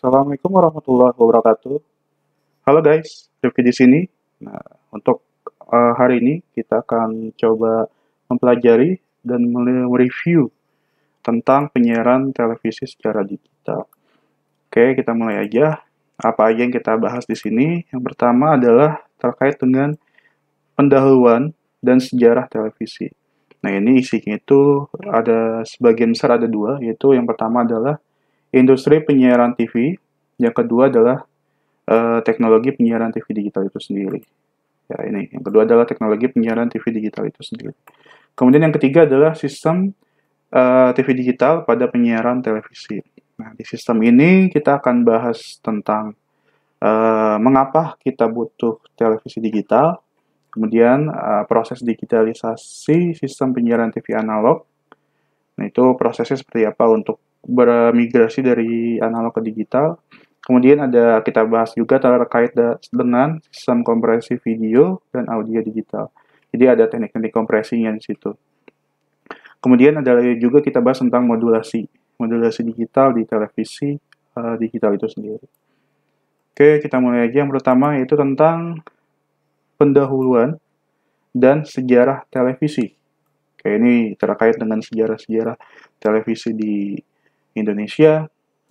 Assalamualaikum warahmatullahi wabarakatuh. Halo guys, Rifki di sini. Nah, untuk uh, hari ini kita akan coba mempelajari dan mereview tentang penyiaran televisi secara digital. Oke, kita mulai aja. Apa aja yang kita bahas di sini? Yang pertama adalah terkait dengan pendahuluan dan sejarah televisi. Nah, ini isinya itu ada sebagian besar ada dua, yaitu yang pertama adalah industri penyiaran TV, yang kedua adalah uh, teknologi penyiaran TV digital itu sendiri. Ya, ini yang kedua adalah teknologi penyiaran TV digital itu sendiri. Kemudian yang ketiga adalah sistem uh, eh, TV digital pada penyiaran televisi. Nah, di sistem ini kita akan bahas tentang uh, mengapa kita butuh televisi digital, kemudian uh, proses digitalisasi sistem penyiaran TV analog. Nah, itu prosesnya seperti apa untuk bermigrasi dari analog ke digital. Kemudian ada kita bahas juga terkait dengan sistem kompresi video dan audio digital. Jadi ada teknik-teknik kompresinya di situ. Kemudian ada juga kita bahas tentang modulasi, modulasi digital di televisi uh, digital itu sendiri. Oke, kita mulai aja. Yang pertama yaitu tentang pendahuluan dan sejarah televisi. Oke, ini terkait dengan sejarah-sejarah televisi di Indonesia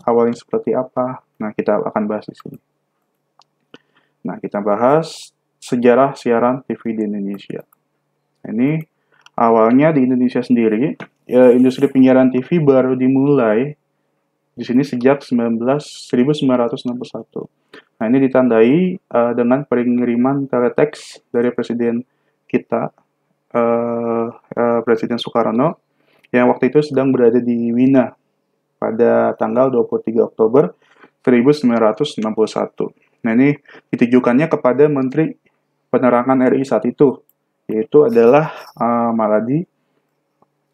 awalnya seperti apa. Nah, kita akan bahas di sini. Nah, kita bahas sejarah siaran TV di Indonesia. Ini awalnya di Indonesia sendiri, ya, industri penyiaran TV baru dimulai di sini sejak 19, 1961. Nah, ini ditandai uh, dengan pengiriman teleteks dari presiden kita, uh, uh, Presiden Soekarno, yang waktu itu sedang berada di Wina, pada tanggal 23 Oktober 1961. Nah ini ditujukannya kepada Menteri Penerangan RI saat itu, yaitu adalah uh, Maladi,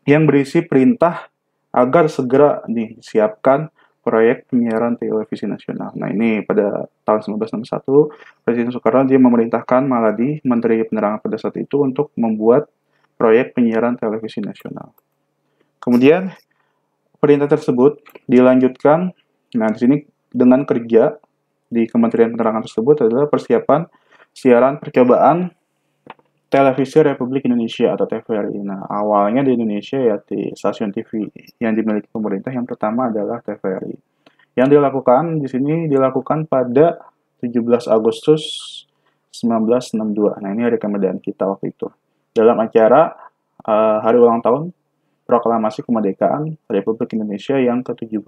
yang berisi perintah agar segera disiapkan proyek penyiaran televisi nasional. Nah ini pada tahun 1961 Presiden Soekarno dia memerintahkan Maladi Menteri Penerangan pada saat itu untuk membuat proyek penyiaran televisi nasional. Kemudian perintah tersebut dilanjutkan nah di sini dengan kerja di Kementerian Penerangan tersebut adalah persiapan siaran percobaan Televisi Republik Indonesia atau TVRI. Nah, awalnya di Indonesia ya di stasiun TV yang dimiliki pemerintah yang pertama adalah TVRI. Yang dilakukan di sini dilakukan pada 17 Agustus 1962. Nah, ini rekomendasi kita waktu itu. Dalam acara uh, hari ulang tahun Proklamasi Kemerdekaan Republik Indonesia yang ke-17.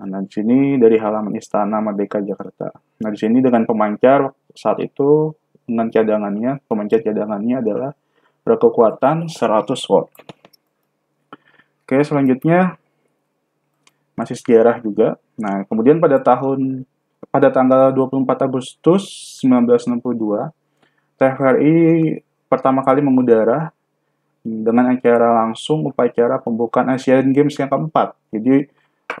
Nah, di sini dari halaman Istana Merdeka Jakarta. Nah, di sini dengan pemancar saat itu dengan cadangannya, pemancar cadangannya adalah berkekuatan 100 watt. Oke, selanjutnya masih sejarah juga. Nah, kemudian pada tahun pada tanggal 24 Agustus 1962, TVRI pertama kali mengudara dengan acara langsung upacara pembukaan Asian Games yang keempat. Jadi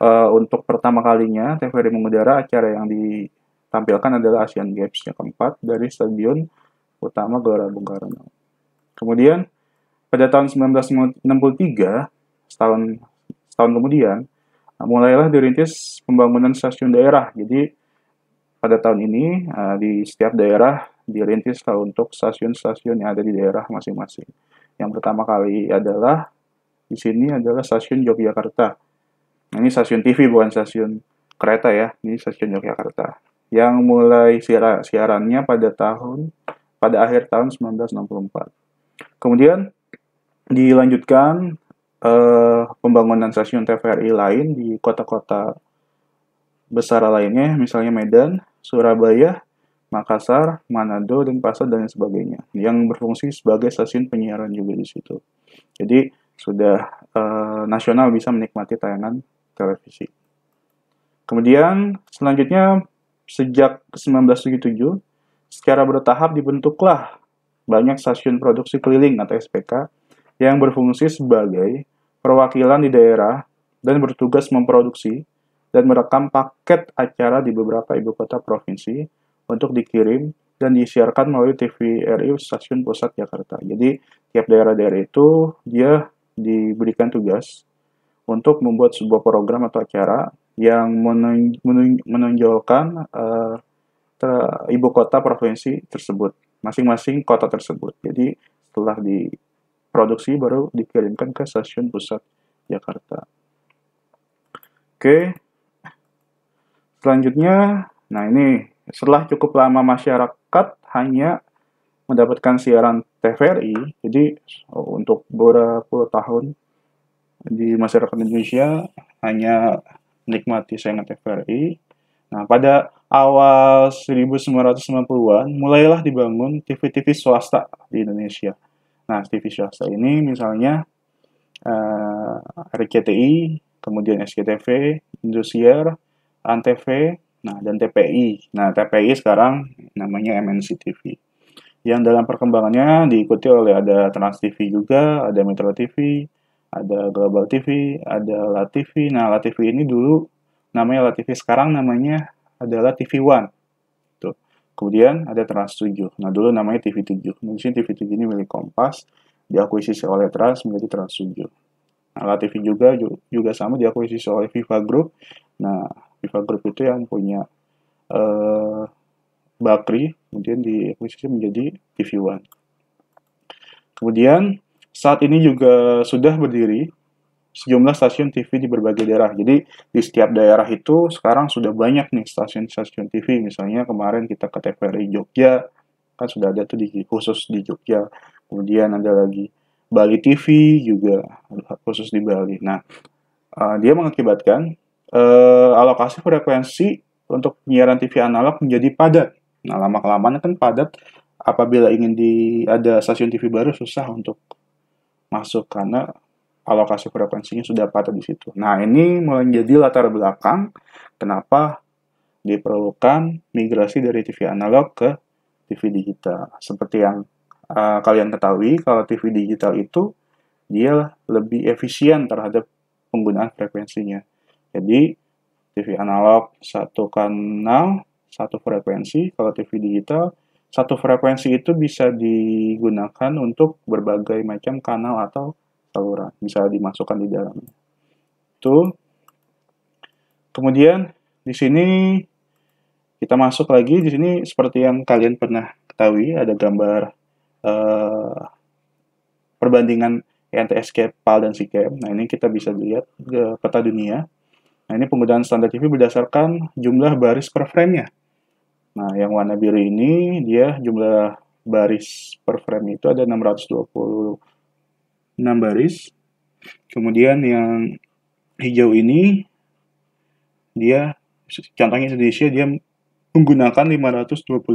uh, untuk pertama kalinya TVRI mengudara acara yang ditampilkan adalah Asian Games yang keempat dari Stadion Utama Gelora Bung Karno. Kemudian pada tahun 1963, setahun setahun kemudian, eh, mulailah dirintis pembangunan stasiun daerah. Jadi pada tahun ini uh, di setiap daerah dirintis untuk stasiun-stasiun yang ada di daerah masing-masing. Yang pertama kali adalah di sini adalah stasiun Yogyakarta. Nah, ini stasiun TV bukan stasiun kereta ya, ini stasiun Yogyakarta. Yang mulai siarannya pada tahun pada akhir tahun 1964. Kemudian dilanjutkan eh, pembangunan stasiun TVRI lain di kota-kota besar lainnya, misalnya Medan, Surabaya, Makassar, Manado, dan Pasar dan sebagainya. Yang berfungsi sebagai stasiun penyiaran juga di situ. Jadi, sudah uh, nasional bisa menikmati tayangan televisi. Kemudian, selanjutnya, sejak 1977, secara bertahap dibentuklah banyak stasiun produksi keliling atau SPK yang berfungsi sebagai perwakilan di daerah dan bertugas memproduksi dan merekam paket acara di beberapa ibu kota provinsi untuk dikirim dan disiarkan melalui TVRI Stasiun Pusat Jakarta. Jadi tiap daerah-daerah itu dia diberikan tugas untuk membuat sebuah program atau acara yang menonjolkan uh, ibu kota provinsi tersebut, masing-masing kota tersebut. Jadi setelah diproduksi baru dikirimkan ke Stasiun Pusat Jakarta. Oke, selanjutnya, nah ini setelah cukup lama masyarakat hanya mendapatkan siaran TVRI, jadi oh, untuk beberapa tahun di masyarakat Indonesia hanya menikmati saingan TVRI. Nah, pada awal 1990-an mulailah dibangun TV-TV swasta di Indonesia. Nah, TV swasta ini misalnya uh, eh, RCTI, kemudian SCTV, Indosiar, ANTV, Nah, dan TPI. Nah, TPI sekarang namanya MNC TV. Yang dalam perkembangannya diikuti oleh ada Trans TV juga, ada Metro TV, ada Global TV, ada La TV. Nah, La TV ini dulu namanya La TV, sekarang namanya adalah TV One. Tuh. Kemudian ada Trans 7. Nah, dulu namanya TV 7. mungkin TV 7 ini milik Kompas, diakuisisi oleh Trans menjadi Trans 7. Nah, La TV juga juga sama diakuisisi oleh Viva Group. Nah, Viva Group itu yang punya uh, Bakri, kemudian diakuisisi menjadi tv One. Kemudian saat ini juga sudah berdiri sejumlah stasiun TV di berbagai daerah. Jadi di setiap daerah itu sekarang sudah banyak nih stasiun-stasiun TV. Misalnya kemarin kita ke TVRI Jogja, kan sudah ada tuh di khusus di Jogja. Kemudian ada lagi Bali TV juga khusus di Bali. Nah, uh, dia mengakibatkan uh, alokasi frekuensi untuk penyiaran TV analog menjadi padat. Nah, lama-kelamaan kan padat apabila ingin di ada stasiun TV baru susah untuk masuk karena alokasi frekuensinya sudah padat di situ. Nah, ini menjadi latar belakang kenapa diperlukan migrasi dari TV analog ke TV digital. Seperti yang uh, kalian ketahui, kalau TV digital itu dia lebih efisien terhadap penggunaan frekuensinya. Jadi TV analog satu kanal, satu frekuensi. Kalau TV digital, satu frekuensi itu bisa digunakan untuk berbagai macam kanal atau saluran. Bisa dimasukkan di dalamnya. Itu. Kemudian di sini kita masuk lagi. Di sini seperti yang kalian pernah ketahui ada gambar eh, perbandingan NTSK PAL dan SIKM. Nah, ini kita bisa lihat ke peta dunia. Nah, ini penggunaan standar TV berdasarkan jumlah baris per frame-nya. Nah, yang warna biru ini, dia jumlah baris per frame itu ada 626 baris. Kemudian yang hijau ini, dia, contohnya Indonesia, dia menggunakan 525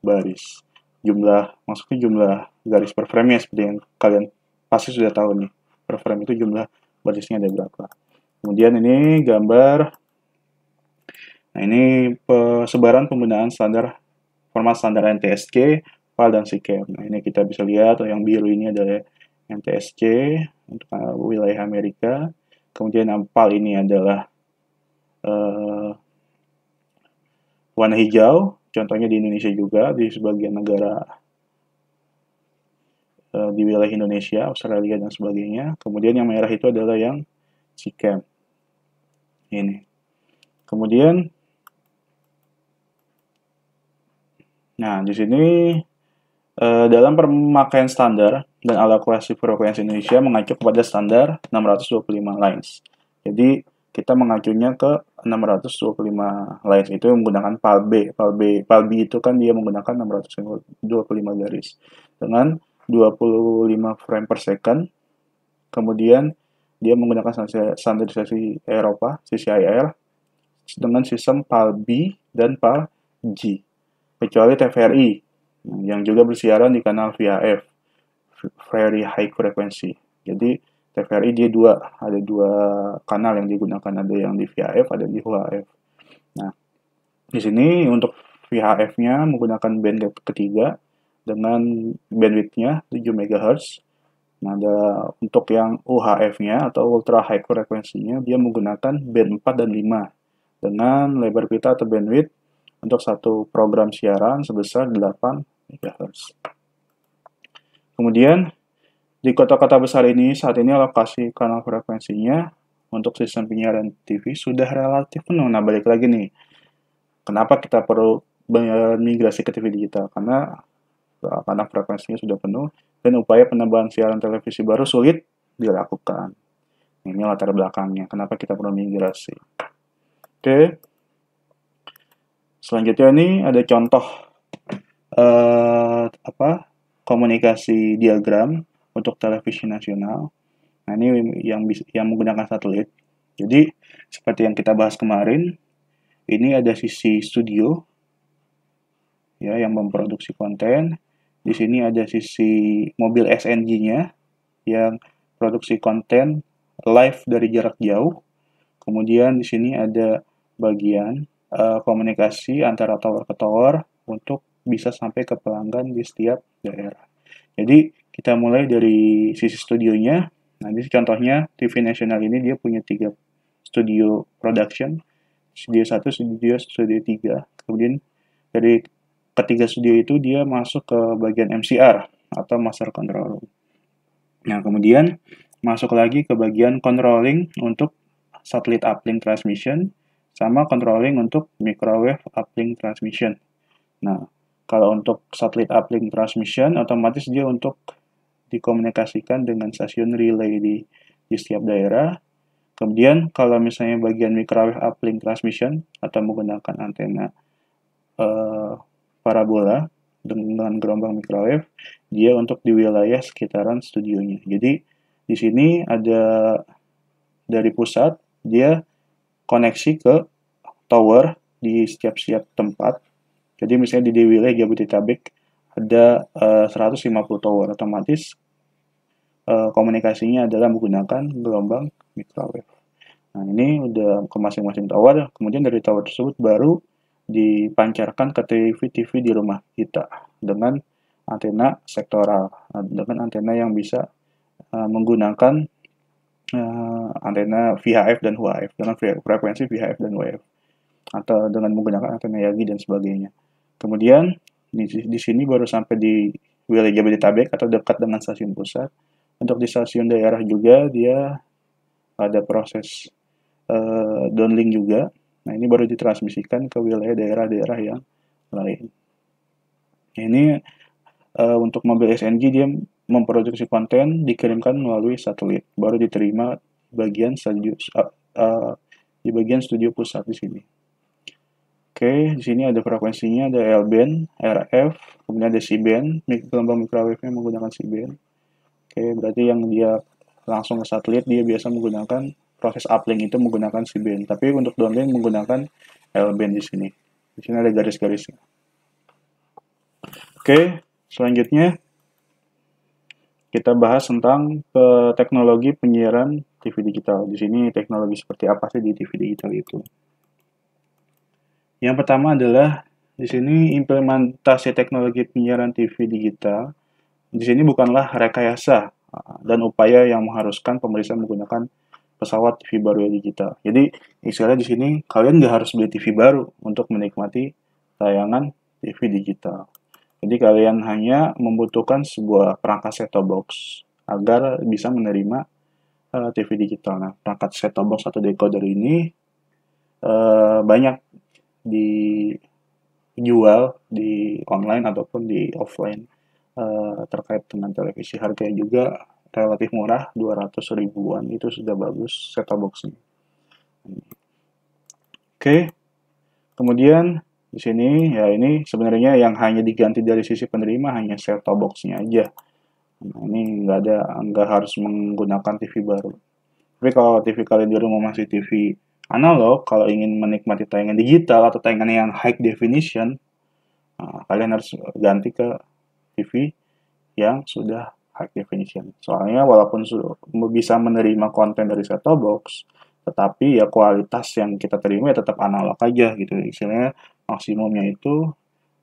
baris. Jumlah, maksudnya jumlah garis per frame-nya seperti yang kalian pasti sudah tahu nih. Per frame itu jumlah barisnya ada berapa. Kemudian ini gambar, nah ini sebaran penggunaan standar format standar NTSC, file dan SICAM. Nah ini kita bisa lihat yang biru ini adalah NTSC untuk uh, wilayah Amerika. Kemudian yang PAL ini adalah uh, warna hijau, contohnya di Indonesia juga, di sebagian negara uh, di wilayah Indonesia, Australia, dan sebagainya. Kemudian yang merah itu adalah yang CICAM ini. Kemudian, nah di sini eh, dalam pemakaian standar dan alokasi frekuensi Indonesia mengacu kepada standar 625 lines. Jadi kita mengacunya ke 625 lines itu yang menggunakan B, PAL B itu kan dia menggunakan 625 garis dengan 25 frame per second. Kemudian dia menggunakan standarisasi Eropa, CCIR, dengan sistem PAL-B dan PAL-G, kecuali TVRI, yang juga bersiaran di kanal VHF, Very High Frequency. Jadi, TVRI dia dua, ada dua kanal yang digunakan, ada yang di VHF, ada di UHF. Nah, di sini untuk VHF-nya menggunakan band ketiga dengan bandwidth-nya 7 MHz Nah, ada untuk yang UHF-nya atau ultra high frequency-nya dia menggunakan band 4 dan 5 dengan lebar pita atau bandwidth untuk satu program siaran sebesar 8 MHz. Kemudian di kota-kota besar ini saat ini alokasi kanal frekuensinya untuk sistem penyiaran TV sudah relatif penuh. Nah, balik lagi nih. Kenapa kita perlu migrasi ke TV digital? Karena Gitu. karena frekuensinya sudah penuh dan upaya penambahan siaran televisi baru sulit dilakukan. Ini latar belakangnya, kenapa kita perlu migrasi. Oke. Selanjutnya ini ada contoh uh, apa komunikasi diagram untuk televisi nasional. Nah, ini yang yang menggunakan satelit. Jadi, seperti yang kita bahas kemarin, ini ada sisi studio ya yang memproduksi konten di sini ada sisi mobil SNG-nya yang produksi konten live dari jarak jauh. Kemudian di sini ada bagian uh, komunikasi antara tower ke tower untuk bisa sampai ke pelanggan di setiap daerah. Jadi kita mulai dari sisi studionya. Nah, ini contohnya TV nasional ini dia punya tiga studio production, studio 1, studio studio 3. Kemudian dari ketiga studio itu dia masuk ke bagian MCR atau Master Control Room. Nah, kemudian masuk lagi ke bagian controlling untuk satelit uplink transmission sama controlling untuk microwave uplink transmission. Nah, kalau untuk satelit uplink transmission otomatis dia untuk dikomunikasikan dengan stasiun relay di di setiap daerah. Kemudian kalau misalnya bagian microwave uplink transmission atau menggunakan antena uh, parabola dengan gelombang microwave dia untuk di wilayah sekitaran studionya. Jadi di sini ada dari pusat dia koneksi ke tower di setiap-setiap tempat. Jadi misalnya di wilayah Jabodetabek ada eh, uh, 150 tower otomatis uh, komunikasinya adalah menggunakan gelombang microwave. Nah, ini udah ke masing-masing tower, kemudian dari tower tersebut baru dipancarkan ke TV-TV di rumah kita dengan antena sektoral, dengan antena yang bisa uh, menggunakan uh, antena VHF dan UHF, dengan frekuensi VHF dan UHF, atau dengan menggunakan antena Yagi dan sebagainya. Kemudian, di, di sini baru sampai di wilayah Jabodetabek atau dekat dengan stasiun pusat. Untuk di stasiun daerah juga, dia ada proses uh, downlink juga, Nah, ini baru ditransmisikan ke wilayah daerah-daerah yang lain. Ini uh, untuk mobil SNG dia memproduksi konten dikirimkan melalui satelit, baru diterima bagian studio, uh, eh, uh, eh, di bagian studio pusat di sini. Oke, di sini ada frekuensinya, ada L band, RF, kemudian ada C band, gelombang microwave-nya menggunakan C band. Oke, berarti yang dia langsung ke satelit dia biasa menggunakan proses uplink itu menggunakan CBN, tapi untuk downlink menggunakan LBN di sini. Di sini ada garis-garisnya. Oke, selanjutnya kita bahas tentang eh, teknologi penyiaran TV digital. Di sini teknologi seperti apa sih di TV digital itu? Yang pertama adalah di sini implementasi teknologi penyiaran TV digital. Di sini bukanlah rekayasa eh, dan upaya yang mengharuskan pemeriksaan menggunakan pesawat TV baru ya digital. Jadi istilahnya di sini kalian nggak harus beli TV baru untuk menikmati tayangan TV digital. Jadi kalian hanya membutuhkan sebuah perangkat set-top box agar bisa menerima uh, eh, TV digital. Nah, perangkat set-top box atau decoder ini uh, banyak dijual di online ataupun di offline uh, terkait dengan televisi. Harganya juga relatif murah 200 ribuan itu sudah bagus set top boxnya oke kemudian di sini ya ini sebenarnya yang hanya diganti dari sisi penerima hanya set top boxnya aja nah, ini nggak ada nggak harus menggunakan TV baru tapi kalau TV kalian di rumah masih TV analog kalau ingin menikmati tayangan digital atau tayangan yang high definition nah, kalian harus ganti ke TV yang sudah High definition. Soalnya walaupun bisa menerima konten dari set box, tetapi ya kualitas yang kita terima ya tetap analog aja gitu. Istilahnya maksimumnya itu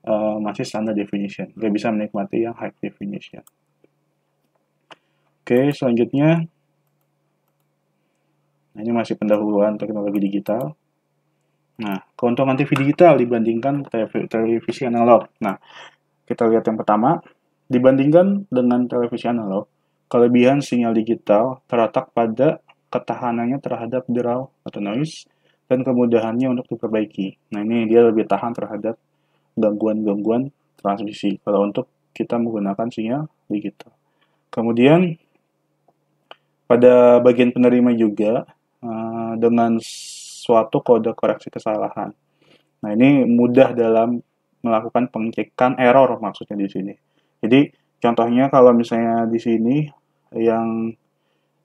uh, masih standar definition. Gak bisa menikmati yang high definition. Oke, selanjutnya. Nah, ini masih pendahuluan teknologi digital. Nah, keuntungan TV digital dibandingkan TV televisi analog. Nah, kita lihat yang pertama, Dibandingkan dengan televisi analog, kelebihan sinyal digital terletak pada ketahanannya terhadap draw atau noise dan kemudahannya untuk diperbaiki. Nah ini dia lebih tahan terhadap gangguan-gangguan transmisi kalau untuk kita menggunakan sinyal digital. Kemudian pada bagian penerima juga eh, dengan suatu kode koreksi kesalahan. Nah ini mudah dalam melakukan pengecekan error maksudnya di sini jadi contohnya kalau misalnya di sini yang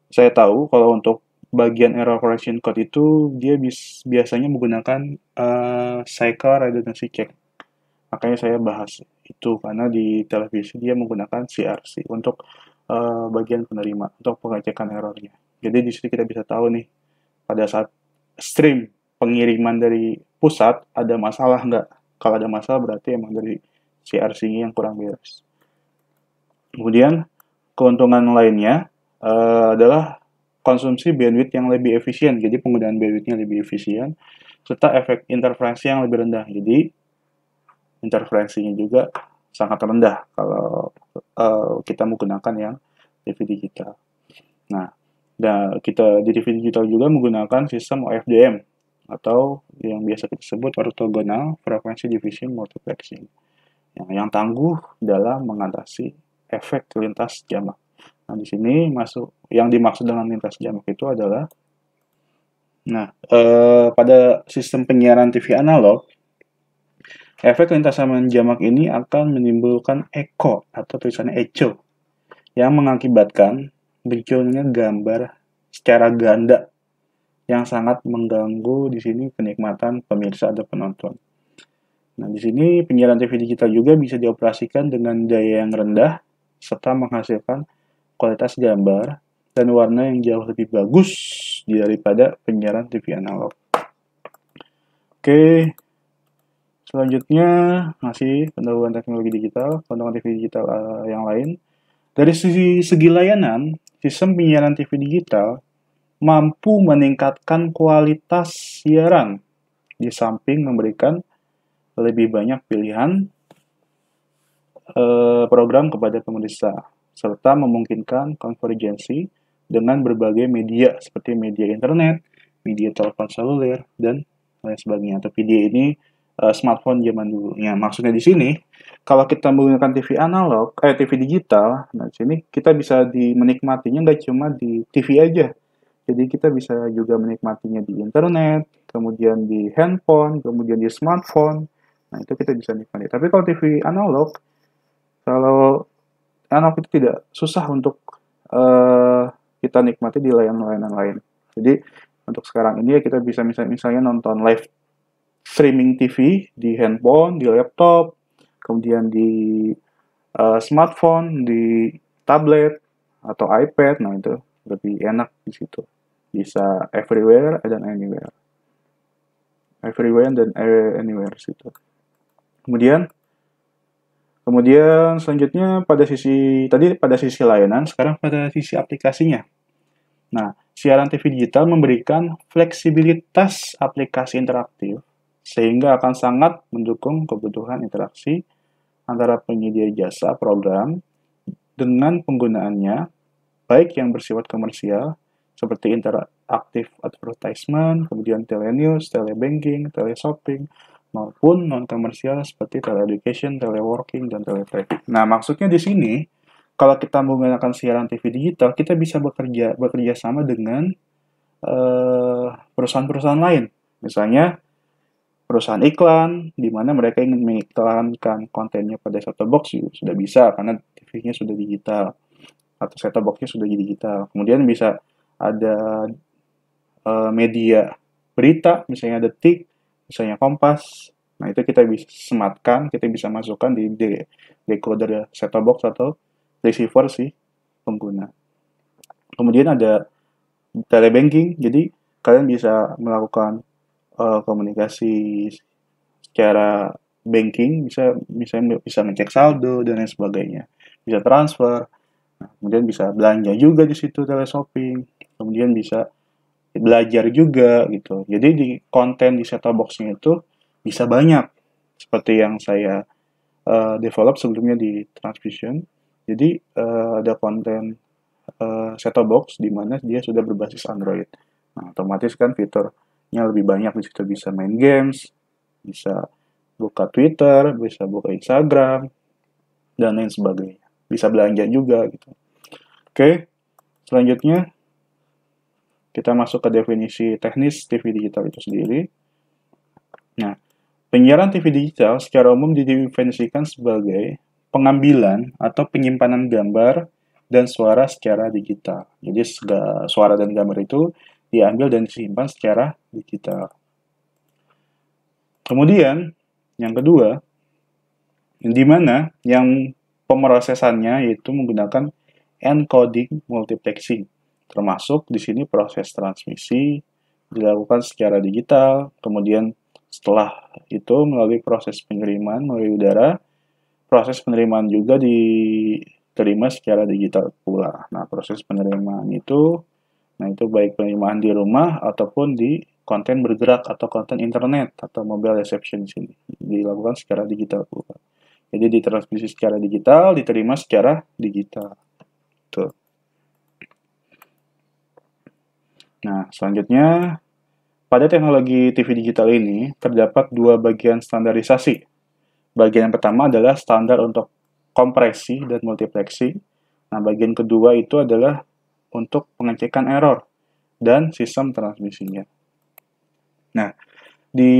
saya tahu kalau untuk bagian error correction code itu dia bis, biasanya menggunakan uh, cycle redundancy check. Makanya saya bahas itu karena di televisi dia menggunakan CRC untuk uh, bagian penerima untuk pengecekan errornya. Jadi di sini kita bisa tahu nih pada saat stream pengiriman dari pusat ada masalah nggak? Kalau ada masalah berarti emang dari CRC-nya yang kurang beres. Kemudian keuntungan lainnya uh, adalah konsumsi bandwidth yang lebih efisien, jadi penggunaan bandwidthnya lebih efisien, serta efek interferensi yang lebih rendah. Jadi interferensinya juga sangat rendah kalau uh, kita menggunakan yang TV digital. Nah, dan kita di TV digital juga menggunakan sistem OFDM atau yang biasa kita sebut orthogonal frequency division multiplexing yang, yang tangguh dalam mengatasi efek lintas jamak. Nah, di sini masuk yang dimaksud dengan lintas jamak itu adalah nah, eh, pada sistem penyiaran TV analog efek lintas jamak ini akan menimbulkan echo atau tulisannya echo yang mengakibatkan munculnya gambar secara ganda yang sangat mengganggu di sini kenikmatan pemirsa atau penonton. Nah, di sini penyiaran TV digital juga bisa dioperasikan dengan daya yang rendah serta menghasilkan kualitas gambar dan warna yang jauh lebih bagus daripada penyiaran TV analog. Oke, selanjutnya masih pendahuluan teknologi digital, pendahuluan TV digital eh, yang lain. Dari sisi segi layanan, sistem penyiaran TV digital mampu meningkatkan kualitas siaran di samping memberikan lebih banyak pilihan Eh, program kepada pemeriksa, serta memungkinkan konvergensi dengan berbagai media seperti media internet, media telepon seluler dan lain sebagainya. Tapi dia ini uh, smartphone zaman dulu. Ya, maksudnya di sini kalau kita menggunakan TV analog, eh TV digital, nah sini kita bisa di menikmatinya nggak cuma di TV aja. Jadi kita bisa juga menikmatinya di internet, kemudian di handphone, kemudian di smartphone. Nah, itu kita bisa nikmati. Tapi kalau TV analog kalau anak itu tidak susah untuk uh, kita nikmati di layanan-layanan lain. Jadi untuk sekarang ini ya kita bisa misalnya, misalnya nonton live streaming TV di handphone, di laptop, kemudian di uh, smartphone, di tablet atau iPad. Nah itu lebih enak di situ. Bisa everywhere dan anywhere. Everywhere dan eh, anywhere situ. Kemudian Kemudian selanjutnya pada sisi tadi pada sisi layanan, sekarang pada sisi aplikasinya. Nah, siaran TV digital memberikan fleksibilitas aplikasi interaktif sehingga akan sangat mendukung kebutuhan interaksi antara penyedia jasa program dengan penggunaannya baik yang bersifat komersial seperti interaktif advertisement, kemudian telenews, telebanking, teleshopping, maupun non komersial seperti teleeducation, teleworking, dan teletrack. Nah, maksudnya di sini, kalau kita menggunakan siaran TV digital, kita bisa bekerja bekerja sama dengan eh, perusahaan-perusahaan lain. Misalnya perusahaan iklan, di mana mereka ingin mengiklankan kontennya pada set box ya sudah bisa karena TV-nya sudah digital atau set-top boxnya sudah digital. Kemudian bisa ada uh, media berita, misalnya detik misalnya kompas. Nah, itu kita bisa sematkan, kita bisa masukkan di decoder set-top box atau receiver si pengguna. Kemudian ada telebanking, jadi kalian bisa melakukan uh, komunikasi secara banking, bisa misalnya bisa ngecek saldo dan lain sebagainya, bisa transfer, nah kemudian bisa belanja juga di situ tele shopping, kemudian bisa belajar juga gitu. Jadi di konten di set-top boxnya itu bisa banyak seperti yang saya uh, develop sebelumnya di Transvision. Jadi uh, ada konten uh, set-top box di mana dia sudah berbasis Android. Nah, otomatis kan fiturnya lebih banyak di situ bisa main games, bisa buka Twitter, bisa buka Instagram dan lain sebagainya. Bisa belanja juga gitu. Oke, selanjutnya kita masuk ke definisi teknis TV digital itu sendiri. Nah, penyiaran TV digital secara umum didefinisikan sebagai pengambilan atau penyimpanan gambar dan suara secara digital. Jadi suara dan gambar itu diambil dan disimpan secara digital. Kemudian, yang kedua, di mana yang pemrosesannya yaitu menggunakan encoding multiplexing. Termasuk di sini proses transmisi dilakukan secara digital, kemudian setelah itu melalui proses pengiriman melalui udara, proses penerimaan juga diterima secara digital pula. Nah, proses penerimaan itu, nah itu baik penerimaan di rumah ataupun di konten bergerak atau konten internet atau mobile reception di sini dilakukan secara digital pula. Jadi ditransmisi secara digital, diterima secara digital. Tuh. Nah, selanjutnya, pada teknologi TV digital ini terdapat dua bagian standarisasi. Bagian yang pertama adalah standar untuk kompresi dan multiplexing. Nah, bagian kedua itu adalah untuk pengecekan error dan sistem transmisinya. Nah, di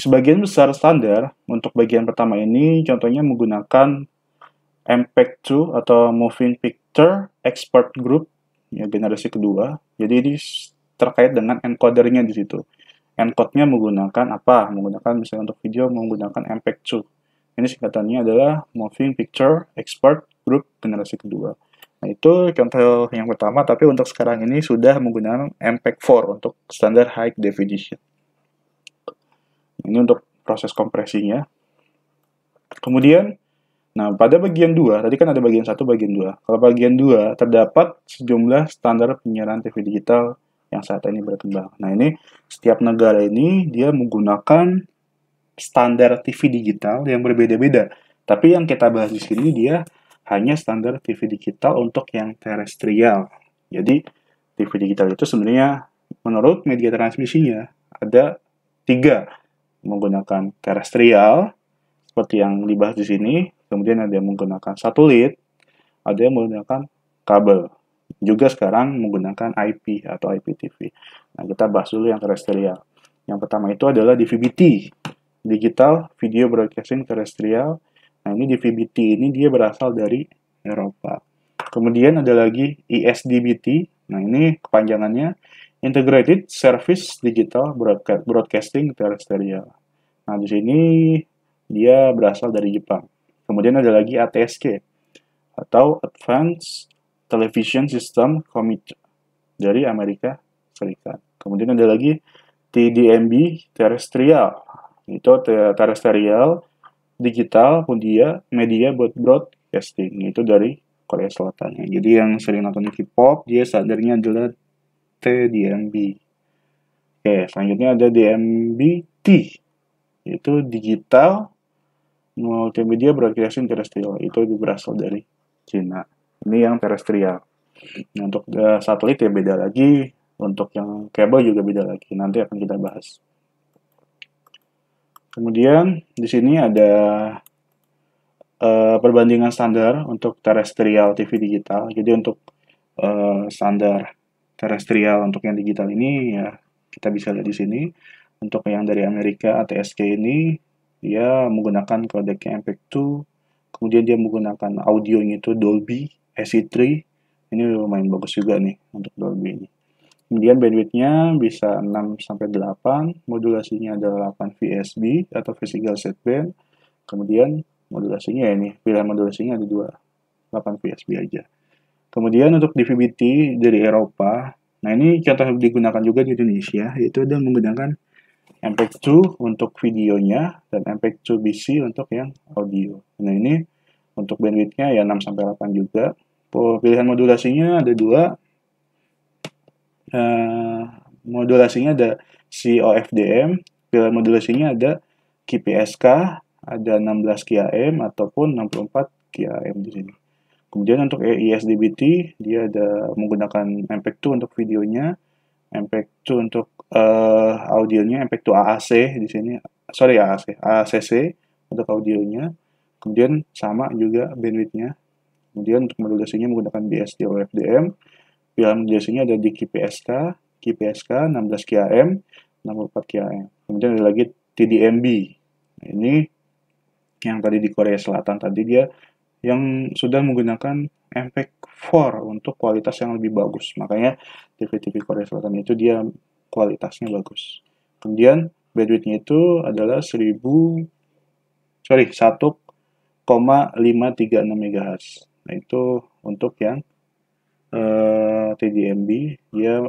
sebagian besar standar untuk bagian pertama ini contohnya menggunakan MPEG-2 atau Moving Picture Expert Group ya generasi kedua jadi ini terkait dengan encodernya di situ. Encode-nya menggunakan apa? Menggunakan misalnya untuk video menggunakan mp 2 Ini singkatannya adalah Moving Picture Expert Group generasi kedua. Nah, itu contoh yang pertama, tapi untuk sekarang ini sudah menggunakan MPEG-4 untuk standar high definition. Ini untuk proses kompresinya. Kemudian, Nah, pada bagian 2, tadi kan ada bagian 1, bagian 2. Kalau bagian 2, terdapat sejumlah standar penyiaran TV digital yang saat ini berkembang. Nah, ini setiap negara ini dia menggunakan standar TV digital yang berbeda-beda. Tapi yang kita bahas di sini dia hanya standar TV digital untuk yang terestrial. Jadi, TV digital itu sebenarnya menurut media transmisinya ada tiga menggunakan terestrial seperti yang dibahas di sini kemudian ada yang menggunakan satelit, ada yang menggunakan kabel. Juga sekarang menggunakan IP atau IPTV. Nah, kita bahas dulu yang terestrial. Yang pertama itu adalah DVB-T, Digital Video Broadcasting terestrial. Nah, ini DVB-T ini dia berasal dari Eropa. Kemudian ada lagi ISDBT. Nah, ini kepanjangannya Integrated Service Digital Broadcasting terestrial. Nah, di sini dia berasal dari Jepang. Kemudian ada lagi ATSK atau Advanced Television System Committee dari Amerika Serikat. Kemudian ada lagi TDMB Terrestrial. Itu terrestrial digital media media buat broadcasting itu dari Korea Selatan. Jadi yang sering nonton K-pop dia sadarnya adalah TDMB. Oke, selanjutnya ada DMBT. Itu digital multimedia broadcasting terrestrial itu berasal dari Cina ini yang terestrial nah, untuk uh, satelit ya beda lagi untuk yang kabel juga beda lagi nanti akan kita bahas kemudian di sini ada uh, perbandingan standar untuk terestrial TV digital jadi untuk uh, standar terestrial untuk yang digital ini ya kita bisa lihat di sini untuk yang dari Amerika ATSK ini dia menggunakan codec MPEG-2 kemudian dia menggunakan audionya itu Dolby SE3 ini lumayan bagus juga nih untuk Dolby ini kemudian bandwidthnya bisa 6 sampai 8 modulasinya adalah 8 VSB atau physical set band kemudian modulasinya ini pilihan modulasinya ada dua 8 VSB aja kemudian untuk DVB-T dari Eropa nah ini contoh digunakan juga di Indonesia yaitu ada menggunakan mp 2 untuk videonya dan mp 2 BC untuk yang audio. Nah ini untuk bandwidthnya ya 6 sampai 8 juga. Pilihan modulasinya ada dua. Uh, modulasinya ada COFDM, pilihan modulasinya ada KPSK, ada 16 KAM ataupun 64 KAM di sini. Kemudian untuk EISDBT dia ada menggunakan MP2 untuk videonya, mp 2 untuk uh, audionya, mp 2 AAC di sini, sorry AAC, AACC untuk audionya, kemudian sama juga bandwidthnya, kemudian untuk modulasinya menggunakan BSD OFDM, pilihan modulasinya ada di KPSK, KPSK 16 KM, 64 KM, kemudian ada lagi TDMB, nah, ini yang tadi di Korea Selatan tadi dia yang sudah menggunakan MP4 untuk kualitas yang lebih bagus. Makanya TV-TV Korea Selatan itu dia kualitasnya bagus. Kemudian bandwidthnya itu adalah 1000 sorry 1,536 MHz. Nah itu untuk yang uh, eh, TDMB dia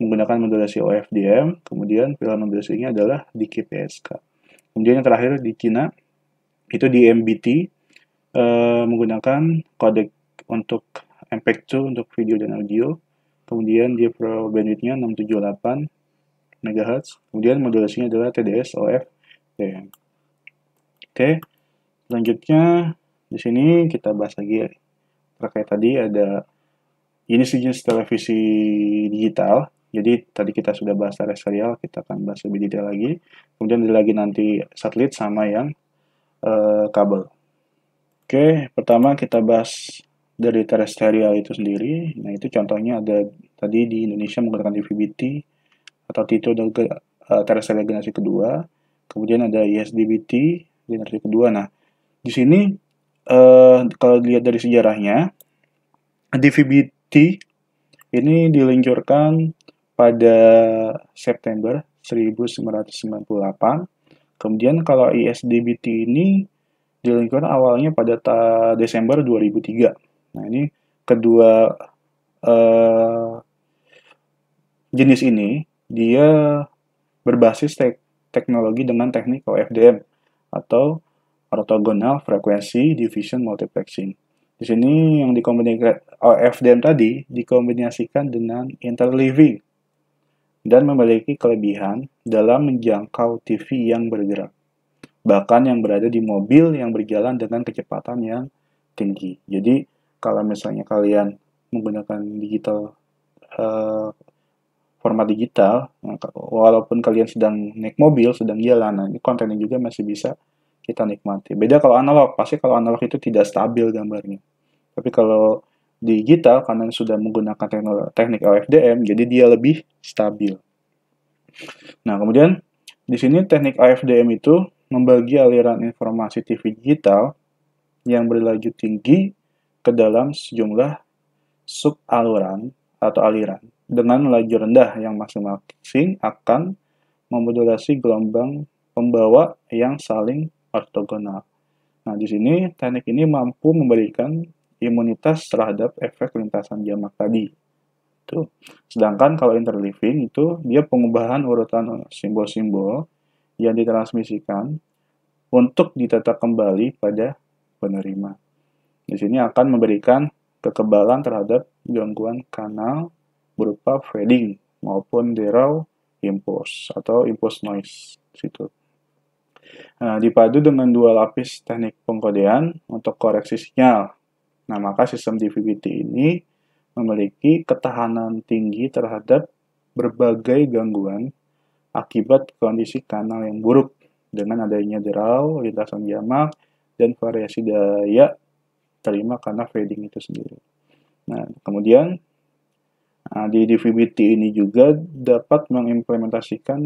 menggunakan modulasi OFDM. Kemudian pilihan modulasinya adalah di KPSK. Kemudian yang terakhir di Cina itu di MBT uh, eh, menggunakan kodek untuk MP2 untuk video dan audio kemudian dia pro bandwidthnya 678 MHz kemudian modulasinya adalah TDS OF DM oke selanjutnya di sini kita bahas lagi terkait tadi ada ini sejenis televisi digital jadi tadi kita sudah bahas terestrial, kita akan bahas lebih detail lagi. Kemudian ada lagi nanti satelit sama yang uh, kabel. Oke, pertama kita bahas dari terestrial itu sendiri. Nah, itu contohnya ada tadi di Indonesia menggunakan DVBT atau Tito dan uh, eh, terestrial generasi kedua. Kemudian ada ISDBT generasi kedua. Nah, di sini uh, kalau dilihat dari sejarahnya, DVBT ini diluncurkan pada September 1998. Kemudian kalau ISDBT ini diluncurkan awalnya pada Desember 2003. Nah, ini kedua uh, jenis ini dia berbasis te teknologi dengan teknik OFDM atau orthogonal frequency division multiplexing. Di sini yang dikombinasikan OFDM tadi dikombinasikan dengan interleaving dan memiliki kelebihan dalam menjangkau TV yang bergerak, bahkan yang berada di mobil yang berjalan dengan kecepatan yang tinggi. Jadi kalau misalnya kalian menggunakan digital uh, format digital, ya, walaupun kalian sedang naik mobil, sedang jalan, nah, ini kontennya juga masih bisa kita nikmati. Beda kalau analog, pasti kalau analog itu tidak stabil gambarnya. Tapi kalau digital, karena sudah menggunakan teknik OFDM jadi dia lebih stabil. Nah, kemudian di sini teknik AFDM itu membagi aliran informasi TV digital yang berlaju tinggi ke dalam sejumlah subaluran atau aliran dengan laju rendah yang masing-masing akan memodulasi gelombang pembawa yang saling ortogonal. Nah, di sini teknik ini mampu memberikan imunitas terhadap efek lintasan jamak tadi. Tuh. Sedangkan kalau interleaving itu dia pengubahan urutan simbol-simbol yang ditransmisikan untuk ditetap kembali pada penerima. Di sini akan memberikan kekebalan terhadap gangguan kanal berupa fading maupun derau impulse atau impulse noise situ. Nah, dipadu dengan dua lapis teknik pengkodean untuk koreksi sinyal. Nah, maka sistem DVBT ini memiliki ketahanan tinggi terhadap berbagai gangguan akibat kondisi kanal yang buruk dengan adanya derau, lintasan jamak, dan variasi daya terima karena fading itu sendiri. Nah, kemudian ah, di DVBT ini juga dapat mengimplementasikan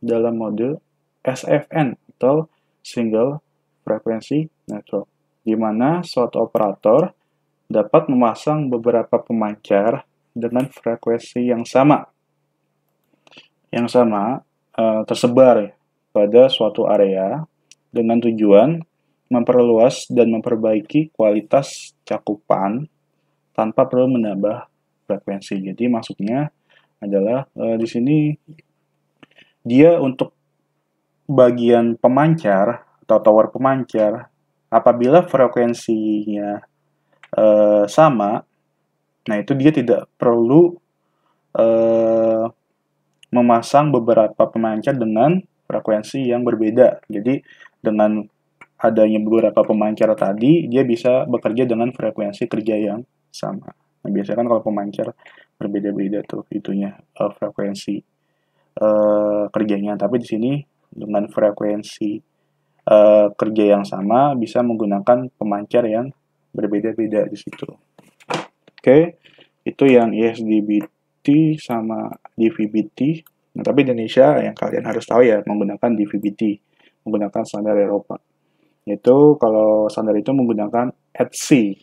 dalam mode SFN atau Single Frequency Network, di mana suatu operator dapat memasang beberapa pemancar dengan frekuensi yang sama, yang sama eh, tersebar pada suatu area dengan tujuan memperluas dan memperbaiki kualitas cakupan tanpa perlu menambah frekuensi. Jadi maksudnya adalah e, di sini dia untuk bagian pemancar atau tower pemancar apabila frekuensinya e, sama, nah itu dia tidak perlu e, memasang beberapa pemancar dengan frekuensi yang berbeda. Jadi dengan adanya beberapa pemancar tadi, dia bisa bekerja dengan frekuensi kerja yang sama. Nah, biasanya kan kalau pemancar berbeda-beda tuh itunya uh, frekuensi uh, kerjanya. Tapi di sini dengan frekuensi uh, kerja yang sama bisa menggunakan pemancar yang berbeda-beda di situ. Oke, okay. itu yang ISDBT e sama DVBT. Nah, tapi Indonesia yang kalian harus tahu ya menggunakan DVBT, menggunakan standar Eropa. Itu kalau standar itu menggunakan ATC,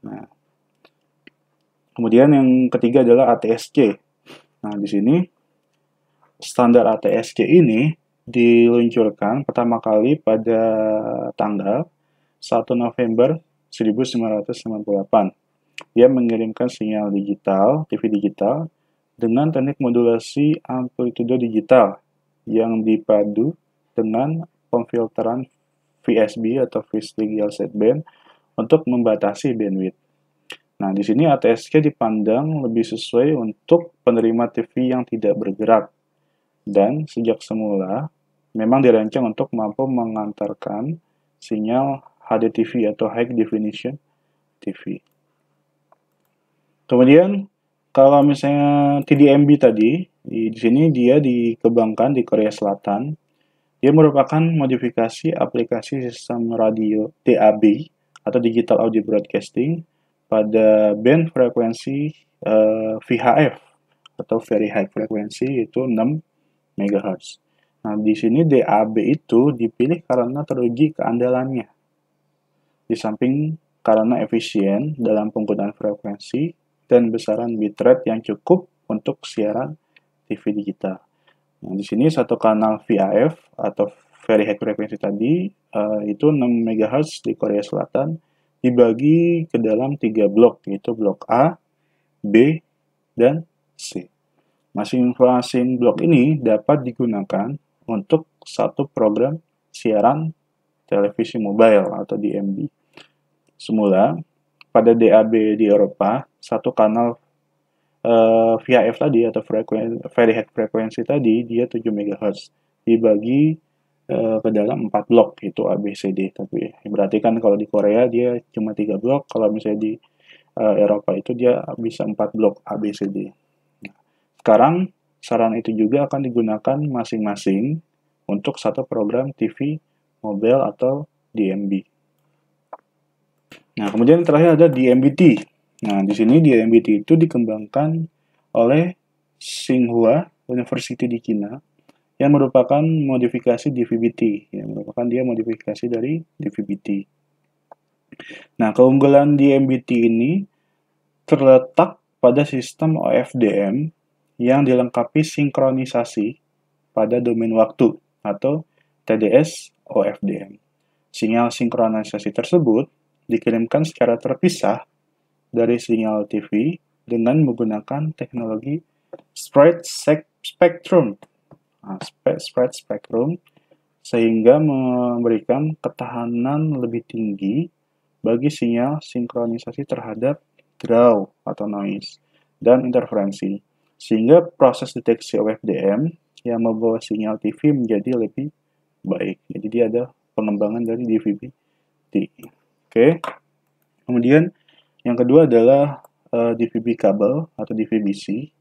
Nah, kemudian yang ketiga adalah ATSC. Nah, di sini standar ATSC ini diluncurkan pertama kali pada tanggal 1 November 1998. Dia mengirimkan sinyal digital, TV digital, dengan teknik modulasi amplitudo digital yang dipadu dengan pemfilteran VSB atau Fixed Set Band untuk membatasi bandwidth. Nah, di sini ATSK dipandang lebih sesuai untuk penerima TV yang tidak bergerak. Dan sejak semula, memang dirancang untuk mampu mengantarkan sinyal HD TV atau High Definition TV. Kemudian, kalau misalnya TDMB tadi, di, di sini dia dikembangkan di Korea Selatan ia merupakan modifikasi aplikasi sistem radio DAB atau Digital Audio Broadcasting pada band frekuensi uh, eh, VHF atau Very High Frequency itu 6 MHz. Nah, di sini DAB itu dipilih karena teruji keandalannya. Di samping karena efisien dalam penggunaan frekuensi dan besaran bitrate yang cukup untuk siaran TV digital. Nah, di sini satu kanal VAF atau Very High Frequency tadi uh, itu 6 MHz di Korea Selatan dibagi ke dalam tiga blok yaitu blok A, B, dan C. Masing-masing blok ini dapat digunakan untuk satu program siaran televisi mobile atau DMB. Semula, pada DAB di Eropa, satu kanal uh, eh, VHF tadi atau frekuensi very high frequency tadi dia 7 MHz dibagi eh, ke dalam 4 blok itu ABCD tapi berarti kan kalau di Korea dia cuma 3 blok kalau misalnya di uh, Eropa itu dia bisa 4 blok ABCD nah, sekarang saran itu juga akan digunakan masing-masing untuk satu program TV mobile atau DMB. Nah, kemudian terakhir ada DMBT Nah, di sini di MBT itu dikembangkan oleh Tsinghua University di China yang merupakan modifikasi DVBT, yang merupakan dia modifikasi dari DVBT. Nah, keunggulan di MBT ini terletak pada sistem OFDM yang dilengkapi sinkronisasi pada domain waktu atau TDS OFDM. Sinyal sinkronisasi tersebut dikirimkan secara terpisah dari sinyal TV dengan menggunakan teknologi spread spectrum. Nah, spread spectrum sehingga memberikan ketahanan lebih tinggi bagi sinyal sinkronisasi terhadap draw atau noise dan interferensi. Sehingga proses deteksi OFDM yang membawa sinyal TV menjadi lebih baik. Jadi dia ada pengembangan dari DVB-T. Oke. Kemudian yang kedua adalah uh, eh, DVB kabel atau DVBC.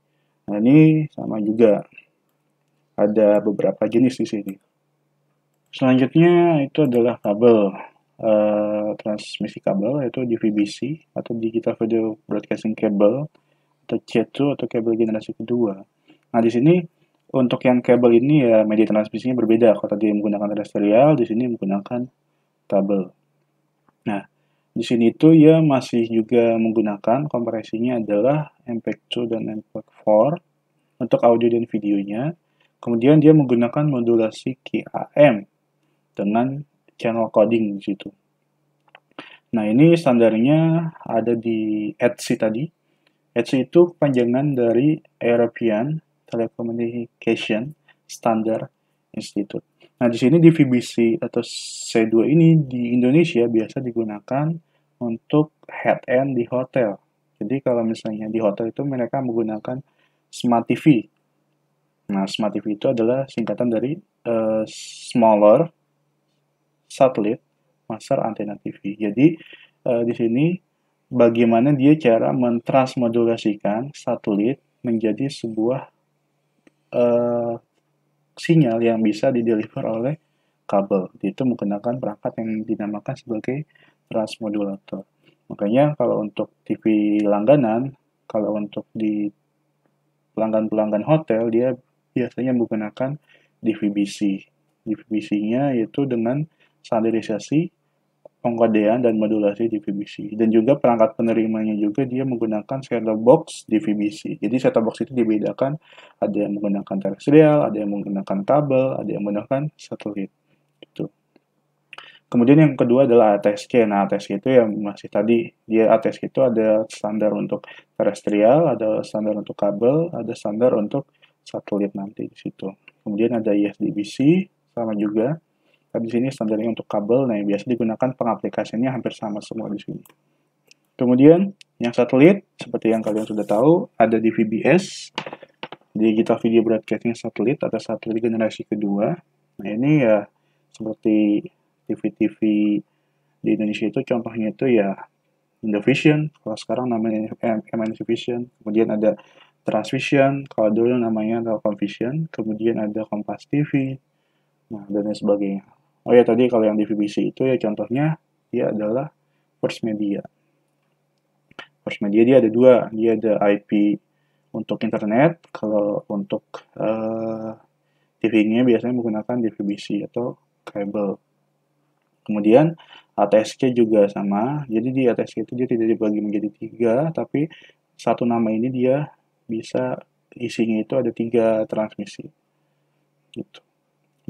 Nah, ini sama juga. Ada beberapa jenis di sini. Selanjutnya itu adalah kabel. Uh, transmisi kabel yaitu DVB-C atau Digital Video Broadcasting Cable atau C2 atau kabel generasi kedua. Nah, di sini untuk yang kabel ini ya media transmisinya berbeda. Kalau tadi menggunakan terestrial, di sini menggunakan kabel. Nah, di sini itu ya masih juga menggunakan kompresinya adalah MPEG-2 dan MPEG-4 untuk audio dan videonya. Kemudian dia menggunakan modulasi QAM dengan channel coding di situ. Nah, ini standarnya ada di ETSI tadi. ETSI itu panjangan dari European Telecommunication Standard Institute. Nah, di sini di VBC atau C2 ini di Indonesia biasa digunakan untuk head end di hotel. Jadi kalau misalnya di hotel itu mereka menggunakan Smart TV. Nah, Smart TV itu adalah singkatan dari uh, Smaller Satellite Master Antenna TV. Jadi uh, di sini bagaimana dia cara mentransmodulasikan satelit menjadi sebuah uh, sinyal yang bisa dideliver oleh kabel. Itu menggunakan perangkat yang dinamakan sebagai ras modulator. Makanya kalau untuk TV langganan, kalau untuk di pelanggan-pelanggan hotel, dia biasanya menggunakan DVBC. DVBC-nya yaitu dengan standarisasi pengkodean dan modulasi DVBC. Dan juga perangkat penerimanya juga dia menggunakan set-top box DVBC. Jadi set-top box itu dibedakan, ada yang menggunakan terestrial, ada yang menggunakan kabel, ada yang menggunakan satelit. Kemudian yang kedua adalah ATSC. Nah, ATSC itu yang masih tadi, dia ATSC itu ada standar untuk terestrial, ada standar untuk kabel, ada standar untuk satelit nanti di situ. Kemudian ada ISDBC, sama juga. Tapi nah, di sini standarnya untuk kabel, nah yang biasa digunakan pengaplikasiannya hampir sama semua di sini. Kemudian yang satelit, seperti yang kalian sudah tahu, ada di VBS, Digital Video Broadcasting Satelit atau satelit generasi kedua. Nah ini ya seperti TV-TV di Indonesia itu contohnya itu ya Indovision, kalau sekarang namanya MNC Vision, kemudian ada Transvision, kalau dulu namanya Telkom Vision, kemudian ada Kompas TV, nah dan lain sebagainya. Oh ya tadi kalau yang di VBC itu ya contohnya dia adalah First Media. First Media dia ada dua, dia ada IP untuk internet, kalau untuk uh, eh, TV-nya biasanya menggunakan DVB-C atau kabel kemudian ATSC juga sama jadi di ATSC itu dia tidak dibagi menjadi tiga tapi satu nama ini dia bisa isinya itu ada tiga transmisi gitu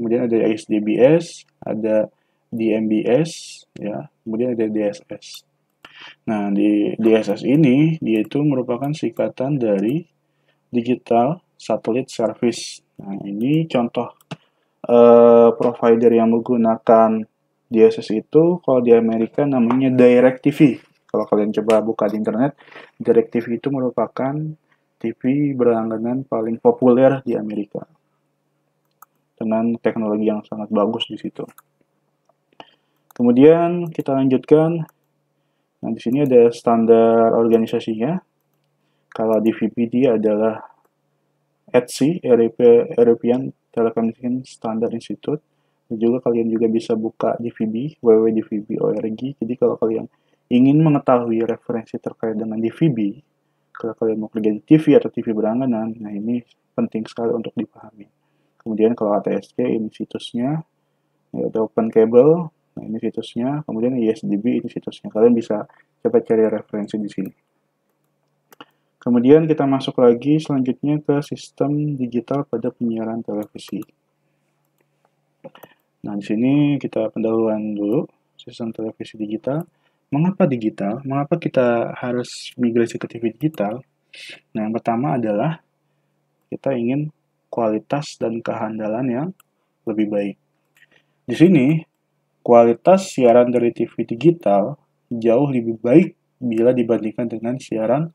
kemudian ada ISDBS ada DMBS ya kemudian ada DSS nah di DSS ini dia itu merupakan singkatan dari digital satellite service nah ini contoh uh, provider yang menggunakan Diocese itu kalau di Amerika namanya Direct TV. Kalau kalian coba buka di internet, Direct TV itu merupakan TV berlangganan paling populer di Amerika. Dengan teknologi yang sangat bagus di situ. Kemudian kita lanjutkan. Nah, di sini ada standar organisasinya. Kalau di VPD adalah ETSI, European Telecommunication Standard Institute juga kalian juga bisa buka DVB, www.dvb.org. Jadi kalau kalian ingin mengetahui referensi terkait dengan DVB, kalau kalian mau kerja di TV atau TV berlangganan, nah ini penting sekali untuk dipahami. Kemudian kalau ATSC ini situsnya, ada ya, Open Cable, nah ini situsnya, kemudian ISDB ini situsnya. Kalian bisa cepat cari referensi di sini. Kemudian kita masuk lagi selanjutnya ke sistem digital pada penyiaran televisi. Nah, di sini kita pendahuluan dulu sistem televisi digital. Mengapa digital? Mengapa kita harus migrasi ke TV digital? Nah, yang pertama adalah kita ingin kualitas dan kehandalan yang lebih baik. Di sini, kualitas siaran dari TV digital jauh lebih baik bila dibandingkan dengan siaran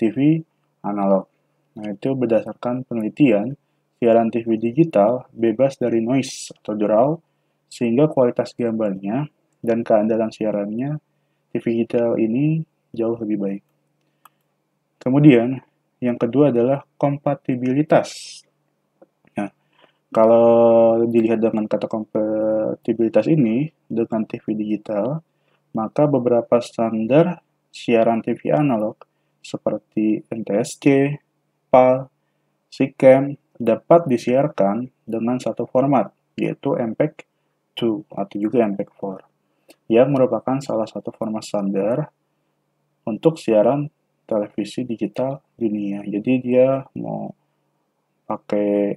TV analog. Nah, itu berdasarkan penelitian Siaran TV digital bebas dari noise atau derau, sehingga kualitas gambarnya dan keandalan siarannya TV digital ini jauh lebih baik. Kemudian, yang kedua adalah kompatibilitas. Nah, kalau dilihat dengan kata kompatibilitas ini dengan TV digital, maka beberapa standar siaran TV analog seperti NTSC, PAL, SICAM, dapat disiarkan dengan satu format, yaitu MPEG 2 atau juga MPEG 4, yang merupakan salah satu format standar untuk siaran televisi digital dunia. Jadi dia mau pakai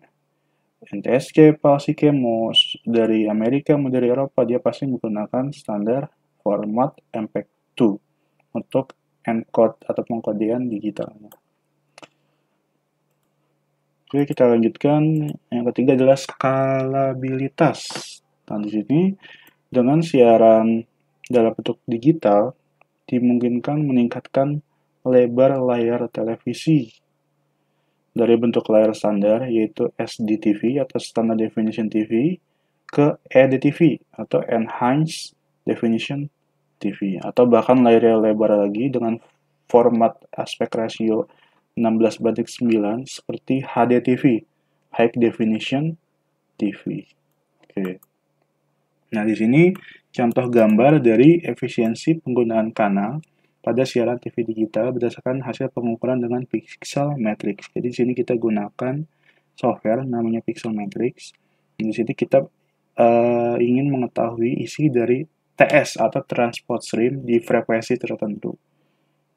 NTSC, PALSIK, mau dari Amerika, mau dari Eropa, dia pasti menggunakan standar format MPEG 2 untuk encode atau pengkodean digitalnya. Oke, kita lanjutkan. Yang ketiga adalah skalabilitas. Nah, di sini dengan siaran dalam bentuk digital dimungkinkan meningkatkan lebar layar televisi dari bentuk layar standar yaitu SDTV atau Standard Definition TV ke EDTV atau Enhanced Definition TV atau bahkan layarnya lebar lagi dengan format aspek rasio 16 banding 9 seperti HD TV, High Definition TV. Oke. Nah, di sini contoh gambar dari efisiensi penggunaan kanal pada siaran TV digital berdasarkan hasil pengukuran dengan pixel matrix. Jadi di sini kita gunakan software namanya pixel matrix. Di sini kita uh, ingin mengetahui isi dari TS atau transport stream di frekuensi tertentu.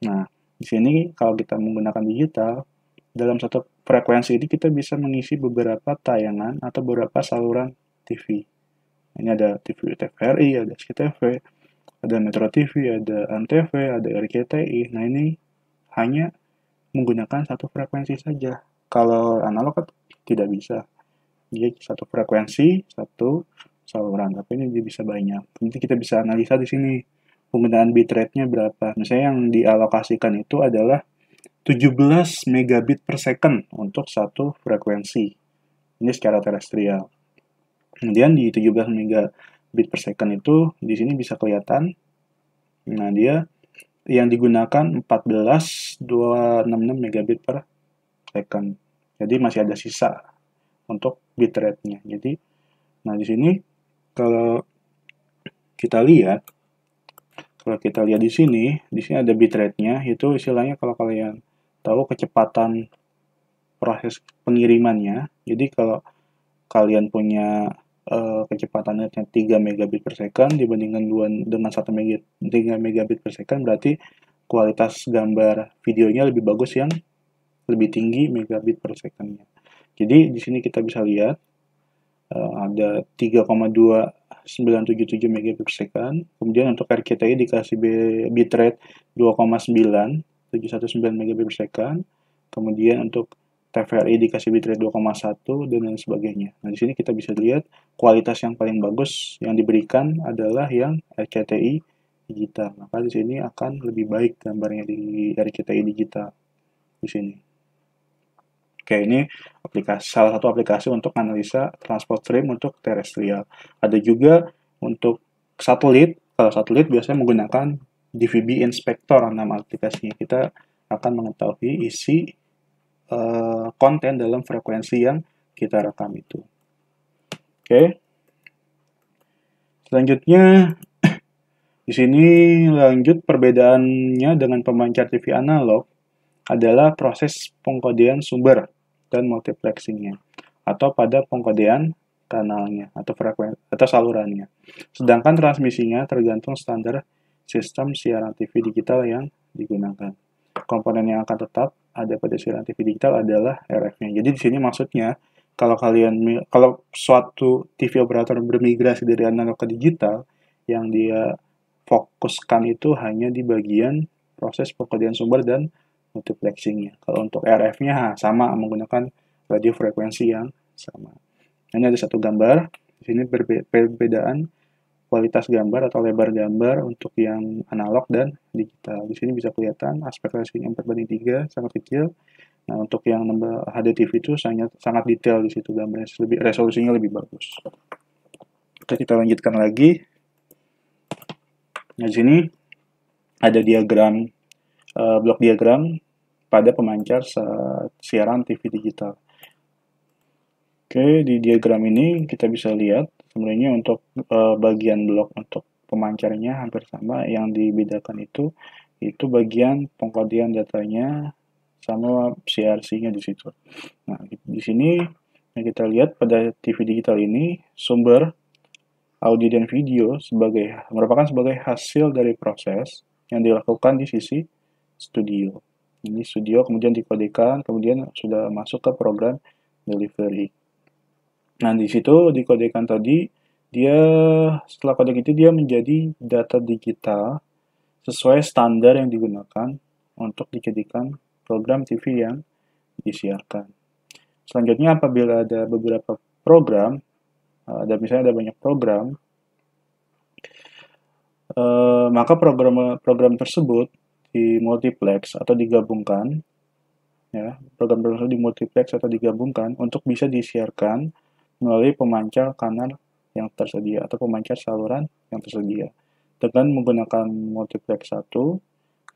Nah, di sini kalau kita menggunakan digital, dalam satu frekuensi ini kita bisa mengisi beberapa tayangan atau beberapa saluran TV. Ini ada TV TVRI, ada SCTV, ada Metro TV, ada Antv, ada RCTI. Nah ini hanya menggunakan satu frekuensi saja. Kalau analog kan tidak bisa. Dia satu frekuensi, satu saluran. Tapi ini dia bisa banyak. Nanti kita bisa analisa di sini penggunaan bitrate-nya berapa. Misalnya yang dialokasikan itu adalah 17 megabit per second untuk satu frekuensi. Ini secara terestrial. Kemudian di 17 megabit per second itu di sini bisa kelihatan. Nah, dia yang digunakan 14,266 megabit per second. Jadi masih ada sisa untuk bitrate-nya. Jadi, nah di sini kalau kita lihat kalau kita lihat di sini, di sini ada bitrate-nya, itu istilahnya kalau kalian tahu kecepatan proses pengirimannya. Jadi kalau kalian punya uh, kecepatan netnya 3 megabit per second dibandingkan dengan 1 megabit 3 megabit per second berarti kualitas gambar videonya lebih bagus yang lebih tinggi megabit per secondnya. Jadi di sini kita bisa lihat uh, ada 3,2977 second. Kemudian untuk RCTI dikasih bitrate 2,9719 per Mbps. Kemudian untuk TVRI dikasih bitrate 2,1 dan lain sebagainya. Nah, di sini kita bisa lihat kualitas yang paling bagus yang diberikan adalah yang RCTI digital. Maka di sini akan lebih baik gambarnya di RCTI digital di sini. Kayak ini aplikasi salah satu aplikasi untuk analisa transport stream untuk terestrial. Ada juga untuk satelit. Kalau satelit biasanya menggunakan DVB Inspector nama aplikasinya. Kita akan mengetahui isi uh, konten dalam frekuensi yang kita rekam itu. Oke. Okay. Selanjutnya di sini lanjut perbedaannya dengan pemancar TV analog adalah proses pengkodean sumber dan multiplexingnya atau pada pengkodean kanalnya atau frekuensi atau salurannya. Sedangkan transmisinya tergantung standar sistem siaran TV digital yang digunakan. Komponen yang akan tetap ada pada siaran TV digital adalah RF-nya. Jadi di sini maksudnya kalau kalian kalau suatu TV operator bermigrasi dari analog ke digital yang dia fokuskan itu hanya di bagian proses pengkodean sumber dan multiplexingnya. Kalau untuk RF-nya sama menggunakan radio frekuensi yang sama. Ini ada satu gambar, di sini perbedaan kualitas gambar atau lebar gambar untuk yang analog dan digital. Di sini bisa kelihatan aspek ratio yang berbanding tiga sangat kecil. Nah, untuk yang HD TV itu sangat sangat detail di situ gambar lebih resolusinya lebih bagus. Oke, kita lanjutkan lagi. Nah, di sini ada diagram uh, blok diagram pada pemancar siaran TV digital. Oke, di diagram ini kita bisa lihat sebenarnya untuk e, bagian blok untuk pemancarnya hampir sama, yang dibedakan itu itu bagian pengkodian datanya sama CRC-nya di situ. Nah, di sini yang kita lihat pada TV digital ini sumber audio dan video sebagai merupakan sebagai hasil dari proses yang dilakukan di sisi studio ini studio kemudian dikodekan kemudian sudah masuk ke program delivery nah di situ dikodekan tadi dia setelah kodek itu dia menjadi data digital sesuai standar yang digunakan untuk dijadikan program TV yang disiarkan selanjutnya apabila ada beberapa program ada misalnya ada banyak program eh, maka program program tersebut di multiplex atau digabungkan ya program browser di multiplex atau digabungkan untuk bisa disiarkan melalui pemancar kanal yang tersedia atau pemancar saluran yang tersedia dengan menggunakan multiplex 1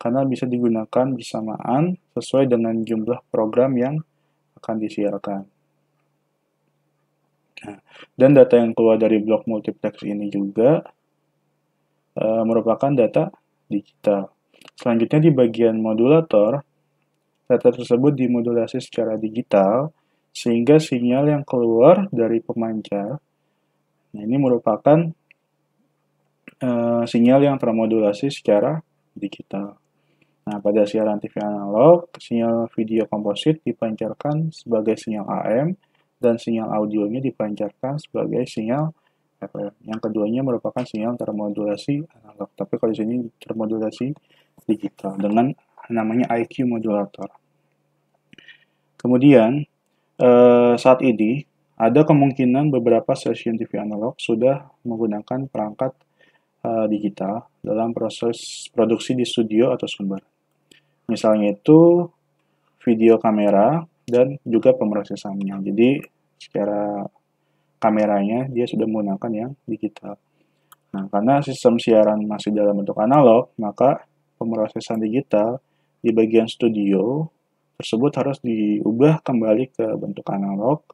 karena bisa digunakan bersamaan sesuai dengan jumlah program yang akan disiarkan. Nah, dan data yang keluar dari blok multiplex ini juga e, merupakan data digital. Selanjutnya di bagian modulator, data tersebut dimodulasi secara digital sehingga sinyal yang keluar dari pemancar nah ini merupakan uh, sinyal yang termodulasi secara digital. Nah, pada siaran TV analog, sinyal video komposit dipancarkan sebagai sinyal AM dan sinyal audionya dipancarkan sebagai sinyal Eh, yang keduanya merupakan sinyal termodulasi analog, tapi kalau di sini termodulasi digital dengan namanya IQ modulator. Kemudian eh, saat ini ada kemungkinan beberapa stasiun TV analog sudah menggunakan perangkat eh, digital dalam proses produksi di studio atau sumber. Misalnya itu video kamera dan juga pemrosesannya. Jadi secara kameranya dia sudah menggunakan yang digital. Nah, karena sistem siaran masih dalam bentuk analog, maka pemrosesan digital di bagian studio tersebut harus diubah kembali ke bentuk analog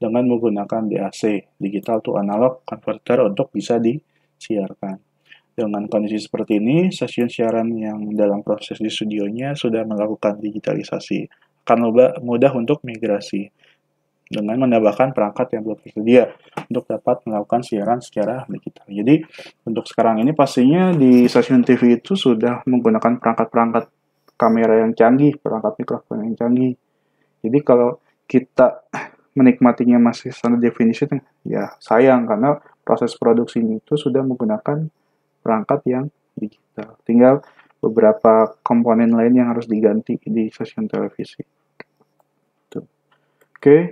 dengan menggunakan DAC, digital to analog converter untuk bisa disiarkan. Dengan kondisi seperti ini, stasiun siaran yang dalam proses di studionya sudah melakukan digitalisasi. Akan mudah untuk migrasi dengan menambahkan perangkat yang belum tersedia untuk dapat melakukan siaran secara digital. Jadi untuk sekarang ini pastinya di stasiun TV itu sudah menggunakan perangkat-perangkat kamera yang canggih, perangkat mikrofon yang canggih. Jadi kalau kita menikmatinya masih standar definisi, ya sayang karena proses produksinya itu sudah menggunakan perangkat yang digital. Tinggal beberapa komponen lain yang harus diganti di stasiun televisi. Gitu. Oke. Okay.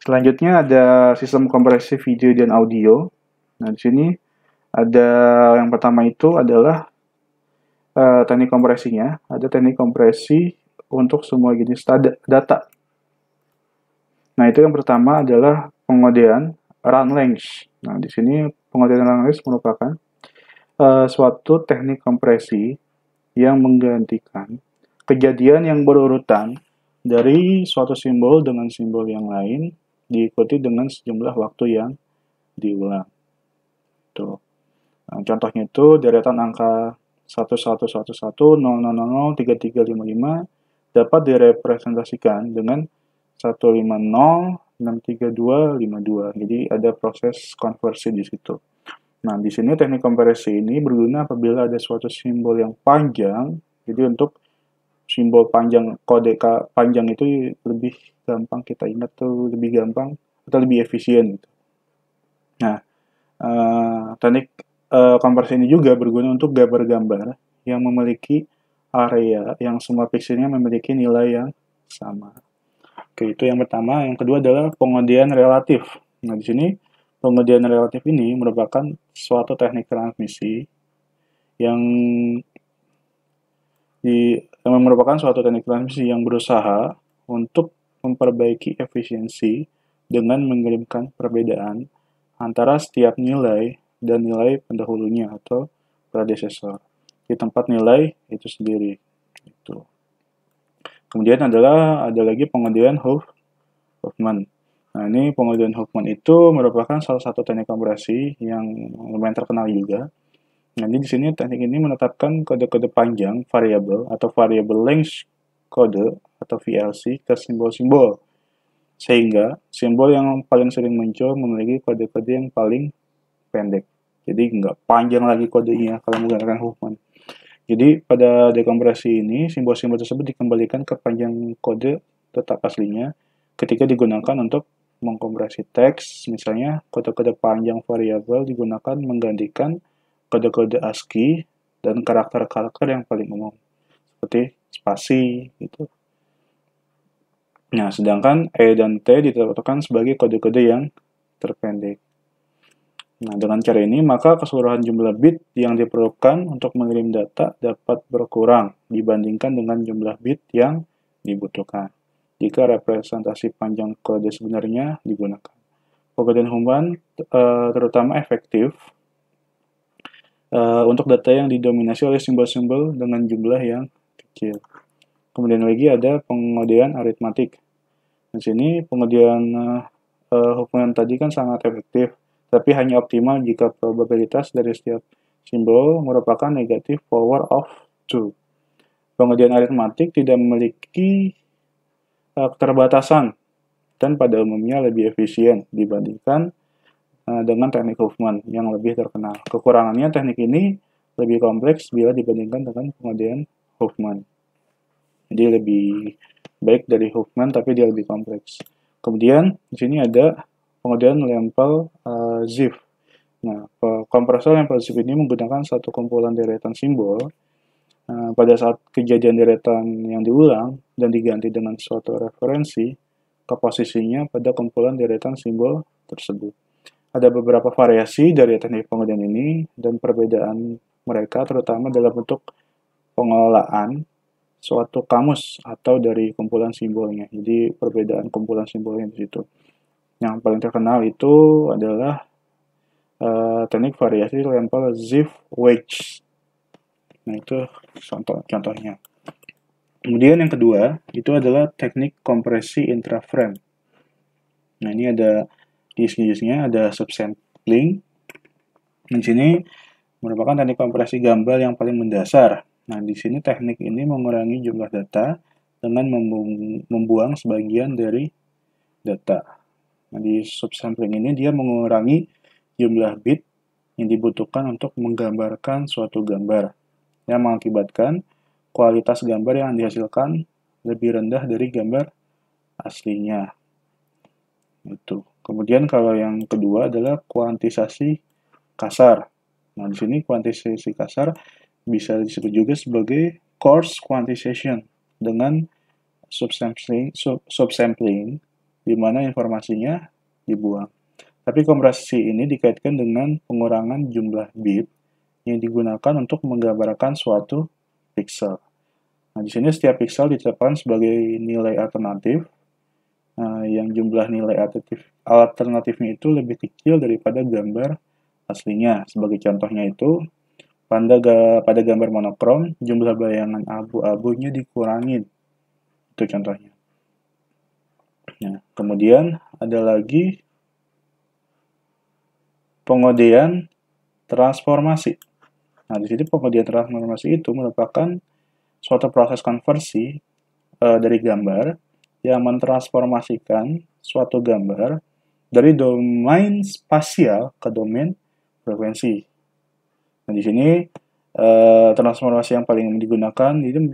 Selanjutnya ada sistem kompresi video dan audio. Nah, di sini ada yang pertama itu adalah uh, teknik kompresinya. Ada teknik kompresi untuk semua jenis data. Nah, itu yang pertama adalah pengodean run length. Nah, di sini pengodean run length merupakan uh, suatu teknik kompresi yang menggantikan kejadian yang berurutan dari suatu simbol dengan simbol yang lain diikuti dengan sejumlah waktu yang diulang. Tuh. Nah, contohnya itu deretan angka 1111 dapat direpresentasikan dengan 15063252. Jadi ada proses konversi di situ. Nah, di sini teknik kompresi ini berguna apabila ada suatu simbol yang panjang, jadi untuk simbol panjang kode K panjang itu lebih gampang kita ingat tuh lebih gampang atau lebih efisien gitu. Nah, uh, teknik uh, konversi ini juga berguna untuk gambar-gambar yang memiliki area yang semua pixelnya memiliki nilai yang sama. Oke, itu yang pertama. Yang kedua adalah pengodian relatif. Nah, di sini pengodian relatif ini merupakan suatu teknik transmisi yang di yang merupakan suatu teknik transmisi yang berusaha untuk memperbaiki efisiensi dengan mengirimkan perbedaan antara setiap nilai dan nilai pendahulunya atau predecessor di tempat nilai itu sendiri. Itu. Kemudian adalah ada lagi pengendalian Hof, Hoffman. Nah, ini pengendalian Hoffman itu merupakan salah satu teknik kompresi yang lumayan terkenal juga Nanti di sini teknik ini menetapkan kode-kode panjang variabel atau variable length kode atau VLC ke simbol-simbol. Sehingga simbol yang paling sering muncul memiliki kode-kode yang paling pendek. Jadi nggak panjang lagi kodenya kalau menggunakan Huffman. Jadi pada dekompresi ini simbol-simbol tersebut dikembalikan ke panjang kode tetap aslinya ketika digunakan untuk mengkompresi teks, misalnya kode-kode panjang variabel digunakan menggantikan kode-kode ASCII dan karakter-karakter yang paling umum seperti spasi gitu. Nah, sedangkan E dan T ditetapkan sebagai kode-kode yang terpendek. Nah, dengan cara ini, maka keseluruhan jumlah bit yang diperlukan untuk mengirim data dapat berkurang dibandingkan dengan jumlah bit yang dibutuhkan jika representasi panjang kode sebenarnya digunakan. dan Human eh, terutama efektif uh, untuk data yang didominasi oleh simbol-simbol dengan jumlah yang kecil. Kemudian lagi ada pengodean aritmatik. Di sini pengodean uh, eh, eh, hubungan tadi kan sangat efektif, tapi hanya optimal jika probabilitas dari setiap simbol merupakan negatif power of 2. Pengodean aritmatik tidak memiliki uh, keterbatasan dan pada umumnya lebih efisien dibandingkan Eh, dengan teknik Hoffman yang lebih terkenal. Kekurangannya teknik ini lebih kompleks bila dibandingkan dengan pengodean Hoffman. Jadi lebih baik dari Hoffman tapi dia lebih kompleks. Kemudian di sini ada pengodean lempel uh, eh, ZIF. Nah, kompresor lempel ZIF ini menggunakan satu kumpulan deretan simbol eh, pada saat kejadian deretan yang diulang dan diganti dengan suatu referensi ke posisinya pada kumpulan deretan simbol tersebut. Ada beberapa variasi dari teknik pengujian ini dan perbedaan mereka terutama dalam bentuk pengelolaan suatu kamus atau dari kumpulan simbolnya. Jadi perbedaan kumpulan simbolnya di situ. Yang paling terkenal itu adalah uh, teknik variasi lempel Ziff Wedge. Nah itu contoh contohnya. Kemudian yang kedua itu adalah teknik kompresi intraframe. Nah ini ada jenis-jenisnya ada subsampling. Di sini merupakan teknik kompresi gambar yang paling mendasar. Nah, di sini teknik ini mengurangi jumlah data dengan membuang sebagian dari data. Nah, di subsampling ini dia mengurangi jumlah bit yang dibutuhkan untuk menggambarkan suatu gambar yang mengakibatkan kualitas gambar yang dihasilkan lebih rendah dari gambar aslinya itu. Kemudian kalau yang kedua adalah kuantisasi kasar. Nah, di sini kuantisasi kasar bisa disebut juga sebagai coarse quantization dengan subsampling, subsampling di mana informasinya dibuang. Tapi kompresi ini dikaitkan dengan pengurangan jumlah bit yang digunakan untuk menggambarkan suatu pixel. Nah, di sini setiap pixel ditetapkan sebagai nilai alternatif Eh, yang jumlah nilai alternatif alternatifnya itu lebih kecil daripada gambar aslinya. Sebagai contohnya itu, pada, pada gambar monokrom, jumlah bayangan abu-abunya dikurangin. Itu contohnya. Nah, kemudian ada lagi pengodean transformasi. Nah, di sini pengodean transformasi itu merupakan suatu proses konversi e, dari gambar yang mentransformasikan suatu gambar dari domain spasial ke domain frekuensi. Nah, di sini eh, transformasi yang paling digunakan itu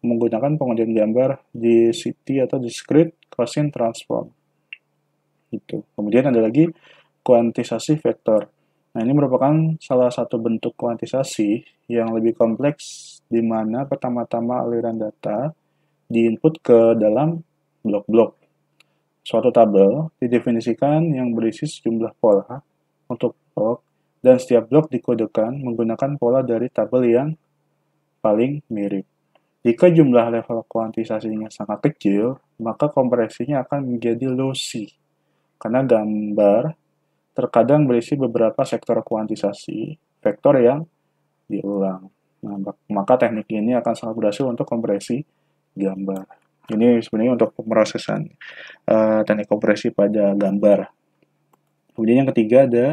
menggunakan pengujian gambar di city atau discrete cosine transform. Itu. Kemudian ada lagi kuantisasi vektor. Nah, ini merupakan salah satu bentuk kuantisasi yang lebih kompleks di mana pertama-tama aliran data diinput ke dalam blok-blok. Suatu tabel didefinisikan yang berisi sejumlah pola untuk blok, dan setiap blok dikodekan menggunakan pola dari tabel yang paling mirip. Jika jumlah level kuantisasinya sangat kecil, maka kompresinya akan menjadi lossy, karena gambar terkadang berisi beberapa sektor kuantisasi, vektor yang diulang. Nah, maka teknik ini akan sangat berhasil untuk kompresi gambar. Ini sebenarnya untuk pemrosesan uh, teknik kompresi pada gambar. Kemudian yang ketiga ada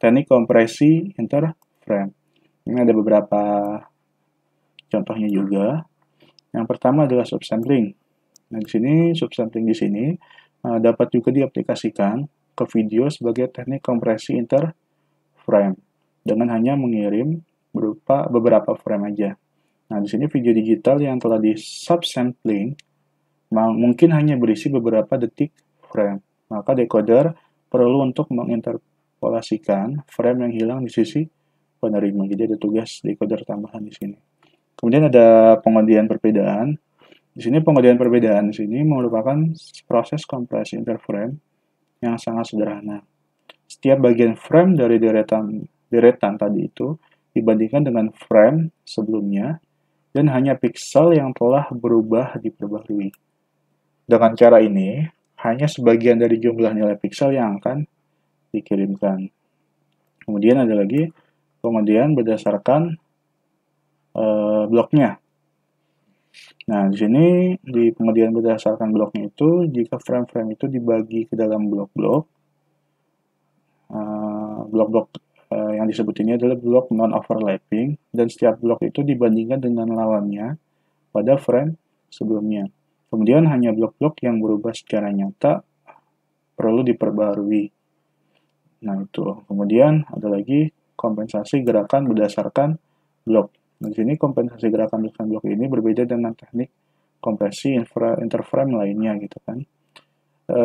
teknik kompresi interframe. Ini ada beberapa contohnya juga. Yang pertama adalah subsampling. Nah, di sini subsampling di sini uh, dapat juga diaplikasikan ke video sebagai teknik kompresi interframe dengan hanya mengirim berupa beberapa frame aja. Nah, di sini video digital yang telah di subsampling mungkin hanya berisi beberapa detik frame. Maka decoder perlu untuk menginterpolasikan frame yang hilang di sisi penerima. Jadi ada tugas decoder tambahan di sini. Kemudian ada pengodian perbedaan. Di sini pengodian perbedaan di sini merupakan proses kompresi interframe yang sangat sederhana. Setiap bagian frame dari deretan deretan tadi itu dibandingkan dengan frame sebelumnya dan hanya pixel yang telah berubah diperbaharui dengan cara ini, hanya sebagian dari jumlah nilai pixel yang akan dikirimkan. Kemudian ada lagi kemudian berdasarkan e, bloknya. Nah, di sini di kemudian berdasarkan bloknya itu, jika frame-frame itu dibagi ke dalam blok-blok, blok eh, blok-blok e, yang disebut ini adalah blok non-overlapping, dan setiap blok itu dibandingkan dengan lawannya pada frame sebelumnya. Kemudian hanya blok-blok yang berubah secara nyata perlu diperbarui. Nah itu. Kemudian ada lagi kompensasi gerakan berdasarkan blok. Nah, di sini kompensasi gerakan berdasarkan blok ini berbeda dengan teknik kompresi infra, interframe lainnya gitu kan. E,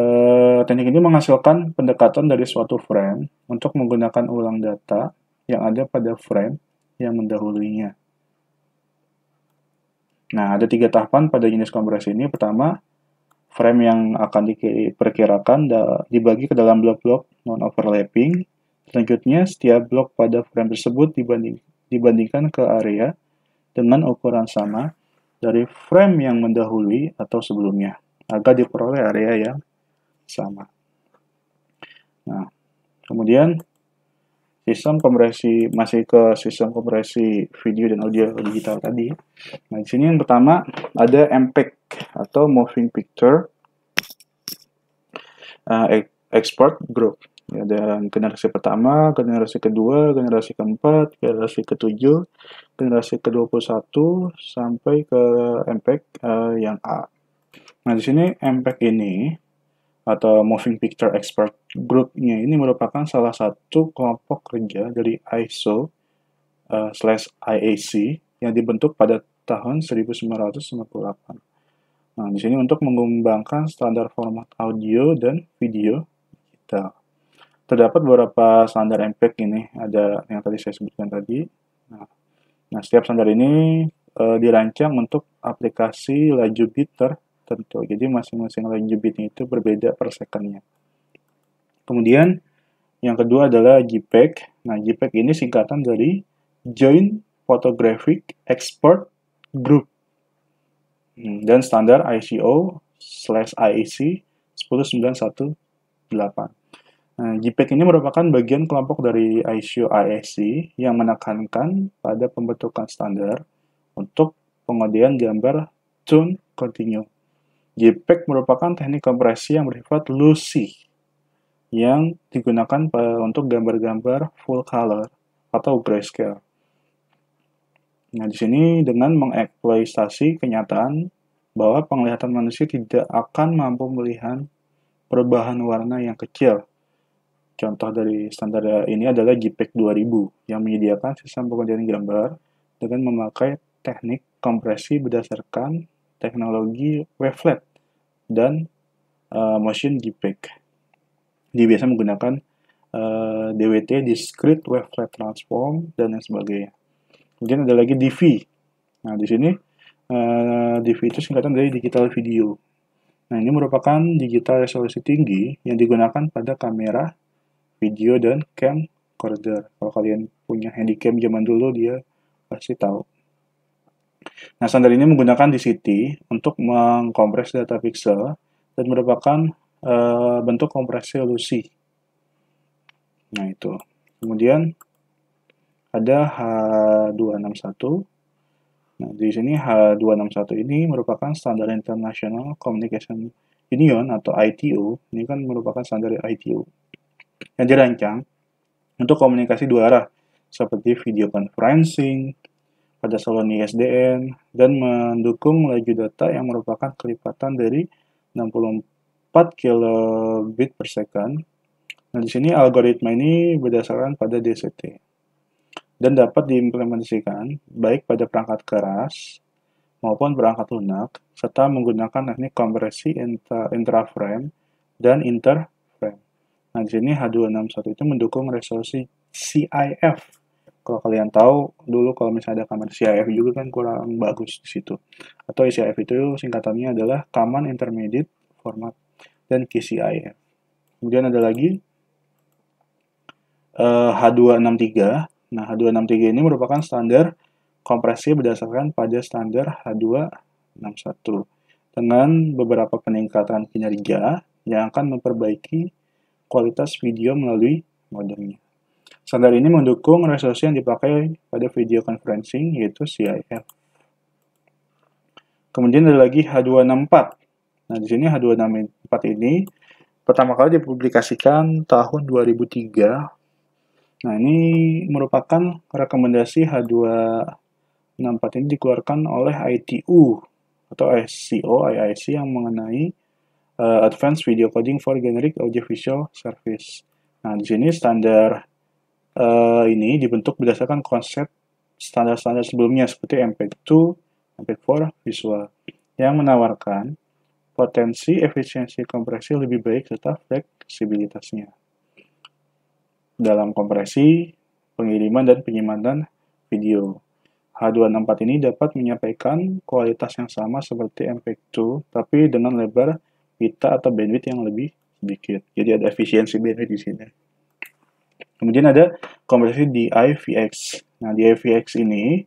teknik ini menghasilkan pendekatan dari suatu frame untuk menggunakan ulang data yang ada pada frame yang mendahulunya. Nah, ada tiga tahapan pada jenis kompresi ini. Pertama, frame yang akan diperkirakan dibagi ke dalam blok-blok non-overlapping. Selanjutnya, setiap blok pada frame tersebut dibanding, dibandingkan ke area dengan ukuran sama dari frame yang mendahului atau sebelumnya, agar diperoleh area yang sama. Nah, kemudian sistem kompresi masih ke sistem kompresi video dan audio digital tadi. Nah, di sini yang pertama ada MPEG atau Moving Picture uh, eh, Export Group. Ya, ada generasi pertama, generasi kedua, generasi keempat, generasi ketujuh, generasi ke-21 sampai ke MPEG uh, eh, yang A. Nah, di sini MPEG ini atau Moving Picture Expert Group-nya ini merupakan salah satu kelompok kerja dari ISO uh, eh, slash IAC yang dibentuk pada tahun 1998. Nah, di sini untuk mengembangkan standar format audio dan video kita. Terdapat beberapa standar MPEG ini, ada yang tadi saya sebutkan tadi. Nah, nah setiap standar ini uh, dirancang untuk aplikasi laju ter tertentu. Jadi masing-masing range bitnya itu berbeda per secondnya. Kemudian yang kedua adalah JPEG. Nah, JPEG ini singkatan dari Joint Photographic Export Group hmm, dan standar ICO slash IEC 10918. Nah, JPEG ini merupakan bagian kelompok dari ICO IEC yang menekankan pada pembentukan standar untuk pengodean gambar tone continue. JPEG merupakan teknik kompresi yang bersifat loosey yang digunakan untuk gambar-gambar full color atau grayscale. Nah, di sini dengan mengeksploitasi kenyataan bahwa penglihatan manusia tidak akan mampu melihat perubahan warna yang kecil. Contoh dari standar ini adalah JPEG 2000 yang menyediakan sistem pengendalian gambar dengan memakai teknik kompresi berdasarkan teknologi wavelet dan uh, motion JPEG. Dia biasa menggunakan uh, eh, DWT, discrete wavelet transform dan lain sebagainya. Kemudian ada lagi DV. Nah, di sini uh, eh, DV itu singkatan dari digital video. Nah, ini merupakan digital resolusi tinggi yang digunakan pada kamera video dan camcorder. Kalau kalian punya handycam zaman dulu dia pasti tahu. Nah, standar ini menggunakan DCT untuk mengkompres data pixel dan merupakan uh, bentuk kompresi ilusi. Nah, itu. Kemudian ada H261. Nah, di sini H261 ini merupakan standar International Communication Union atau ITU. Ini kan merupakan standar ITU yang dirancang untuk komunikasi dua arah seperti video conferencing, pada saluran ISDN, dan mendukung laju data yang merupakan kelipatan dari 64 kilobit per second. Nah, di sini algoritma ini berdasarkan pada DCT dan dapat diimplementasikan baik pada perangkat keras maupun perangkat lunak, serta menggunakan teknik kompresi intra-frame dan inter-frame. Nah, di sini H261 itu mendukung resolusi CIF kalau kalian tahu dulu kalau misalnya ada kamar CIF juga kan kurang bagus di situ. Atau CIF itu singkatannya adalah Common Intermediate Format dan KCIF. Kemudian ada lagi uh, eh, H263. Nah, H263 ini merupakan standar kompresi berdasarkan pada standar H261 dengan beberapa peningkatan kinerja yang akan memperbaiki kualitas video melalui modemnya. Standar ini mendukung resolusi yang dipakai pada video conferencing, yaitu CIF. Kemudian ada lagi H264. Nah, di sini H264 ini pertama kali dipublikasikan tahun 2003. Nah, ini merupakan rekomendasi H264 ini dikeluarkan oleh ITU atau SCO IIC yang mengenai uh, Advanced Video Coding for Generic Audiovisual Service. Nah, di sini standar uh, ini dibentuk berdasarkan konsep standar-standar sebelumnya seperti MP2, MP4, visual yang menawarkan potensi efisiensi kompresi lebih baik serta fleksibilitasnya. Dalam kompresi, pengiriman dan penyimpanan video. H264 ini dapat menyampaikan kualitas yang sama seperti MP2, tapi dengan lebar pita atau bandwidth yang lebih sedikit. Jadi ada efisiensi bandwidth di sini. Kemudian ada kompresi di IVX. Nah, di IVX ini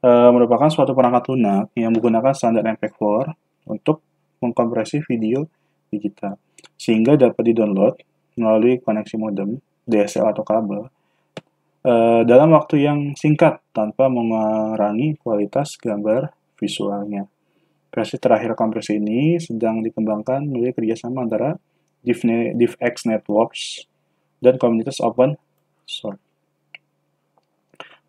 e, merupakan suatu perangkat lunak yang menggunakan standar MP4 untuk mengkompresi video digital, sehingga dapat didownload melalui koneksi modem, DSL atau kabel, e, dalam waktu yang singkat tanpa mengurangi kualitas gambar visualnya. Versi terakhir kompresi ini sedang dikembangkan melalui kerjasama antara DivX Networks dan komunitas open source.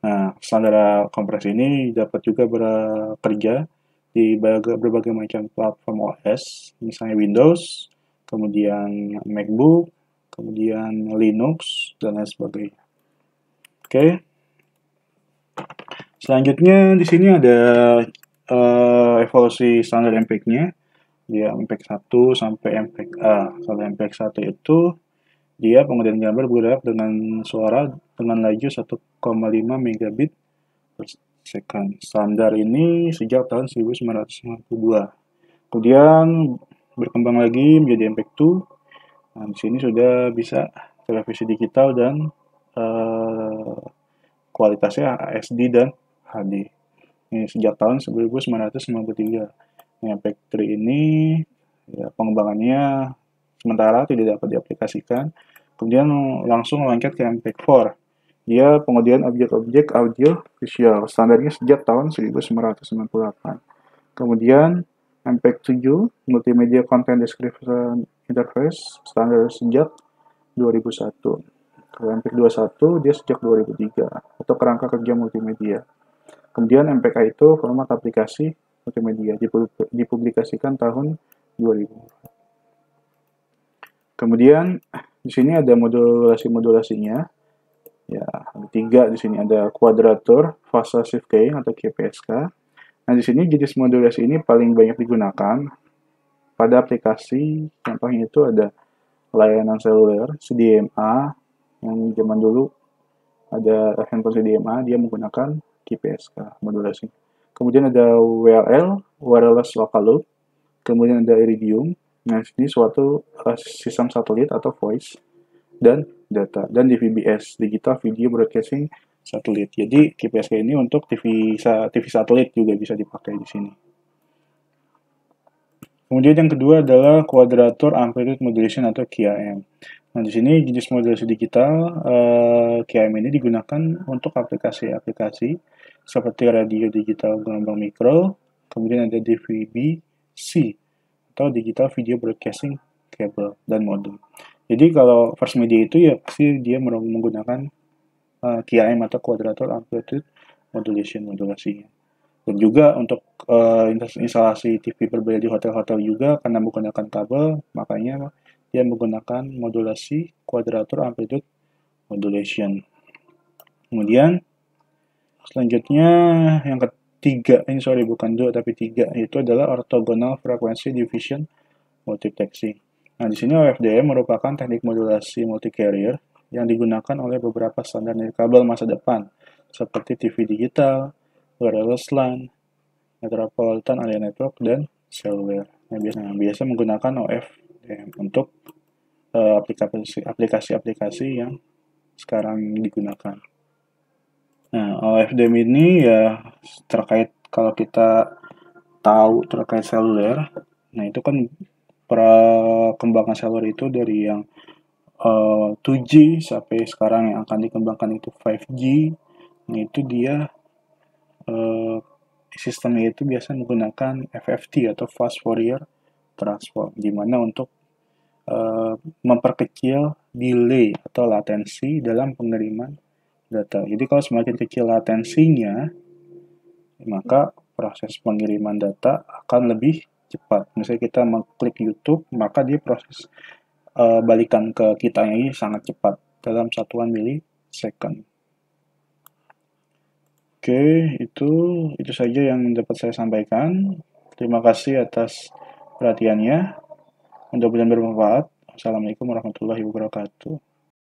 Nah, standar kompresi ini dapat juga bekerja di berbagai, macam platform OS, misalnya Windows, kemudian MacBook, kemudian Linux, dan lain sebagainya. Oke. Okay. Selanjutnya di sini ada uh, evolusi standar MPEG-nya. Ya, MPEG 1 sampai MPEG A. Kalau MPEG 1 itu dia pengenalan gambar bergerak dengan suara dengan laju 1,5 megabit per second. Standar ini sejak tahun 1992. Kemudian berkembang lagi menjadi MP2. Nah, di sini sudah bisa televisi digital dan uh, kualitasnya HD dan HD. Ini sejak tahun 1993. Nah, MP3 ini ya, pengembangannya sementara tidak dapat diaplikasikan, kemudian langsung lengket ke MPEG-4. Dia pengodian objek-objek audio visual, standarnya sejak tahun 1998. Kemudian MPEG-7, Multimedia Content Description Interface, standar sejak 2001. Kalau MPEG-21, dia sejak 2003, atau kerangka kerja multimedia. Kemudian MPK itu format aplikasi multimedia, dipublikasikan tahun 2000. Kemudian di sini ada modulasi-modulasinya. Ya, ada tiga di sini ada kuadratur, fasa shift key atau QPSK. Nah, di sini jenis modulasi ini paling banyak digunakan pada aplikasi contohnya itu ada layanan seluler CDMA yang zaman dulu ada handphone CDMA dia menggunakan QPSK modulasi. Kemudian ada WLL, wireless local loop. Kemudian ada Iridium, Nah, ini suatu uh, sistem satelit atau voice dan data dan DVBS digital video broadcasting satelit. Jadi KPSK ini untuk TV TV satelit juga bisa dipakai di sini. Kemudian yang kedua adalah kuadratur amplitude modulation atau QAM. Nah, di sini jenis modulasi digital eh, QAM ini digunakan untuk aplikasi-aplikasi seperti radio digital gelombang mikro, kemudian ada DVB-C atau digital video broadcasting cable dan modem. Jadi kalau first media itu ya pasti dia menggunakan uh, eh, QAM atau quadrature amplitude modulation modulasinya. Dan juga untuk uh, instalasi TV berbayar di hotel-hotel juga karena menggunakan kabel, makanya dia menggunakan modulasi quadrature amplitude modulation. Kemudian selanjutnya yang ke tiga ini eh, sorry bukan dua tapi tiga itu adalah orthogonal frequency division multiplexing. Nah di sini OFDM merupakan teknik modulasi multi carrier yang digunakan oleh beberapa standar nirkabel masa depan seperti TV digital, wireless LAN, metropolitan area network dan cellular. Nah, biasanya biasa menggunakan OFDM untuk eh, aplikasi-aplikasi uh, aplikasi -aplikasi yang sekarang digunakan. Nah, OFDM ini ya terkait kalau kita tahu terkait seluler, nah itu kan perkembangan seluler itu dari yang eh, uh, 2G sampai sekarang yang akan dikembangkan itu 5G, nah itu dia uh, sistemnya itu biasa menggunakan FFT atau Fast Fourier Transform, di mana untuk uh, memperkecil delay atau latensi dalam pengiriman data. Jadi kalau semakin kecil latensinya, maka proses pengiriman data akan lebih cepat. Misalnya kita mengklik YouTube, maka dia proses uh, balikan ke kita ini sangat cepat dalam satuan milisecond. Oke, itu itu saja yang dapat saya sampaikan. Terima kasih atas perhatiannya. Mudah-mudahan bermanfaat. Assalamualaikum warahmatullahi wabarakatuh.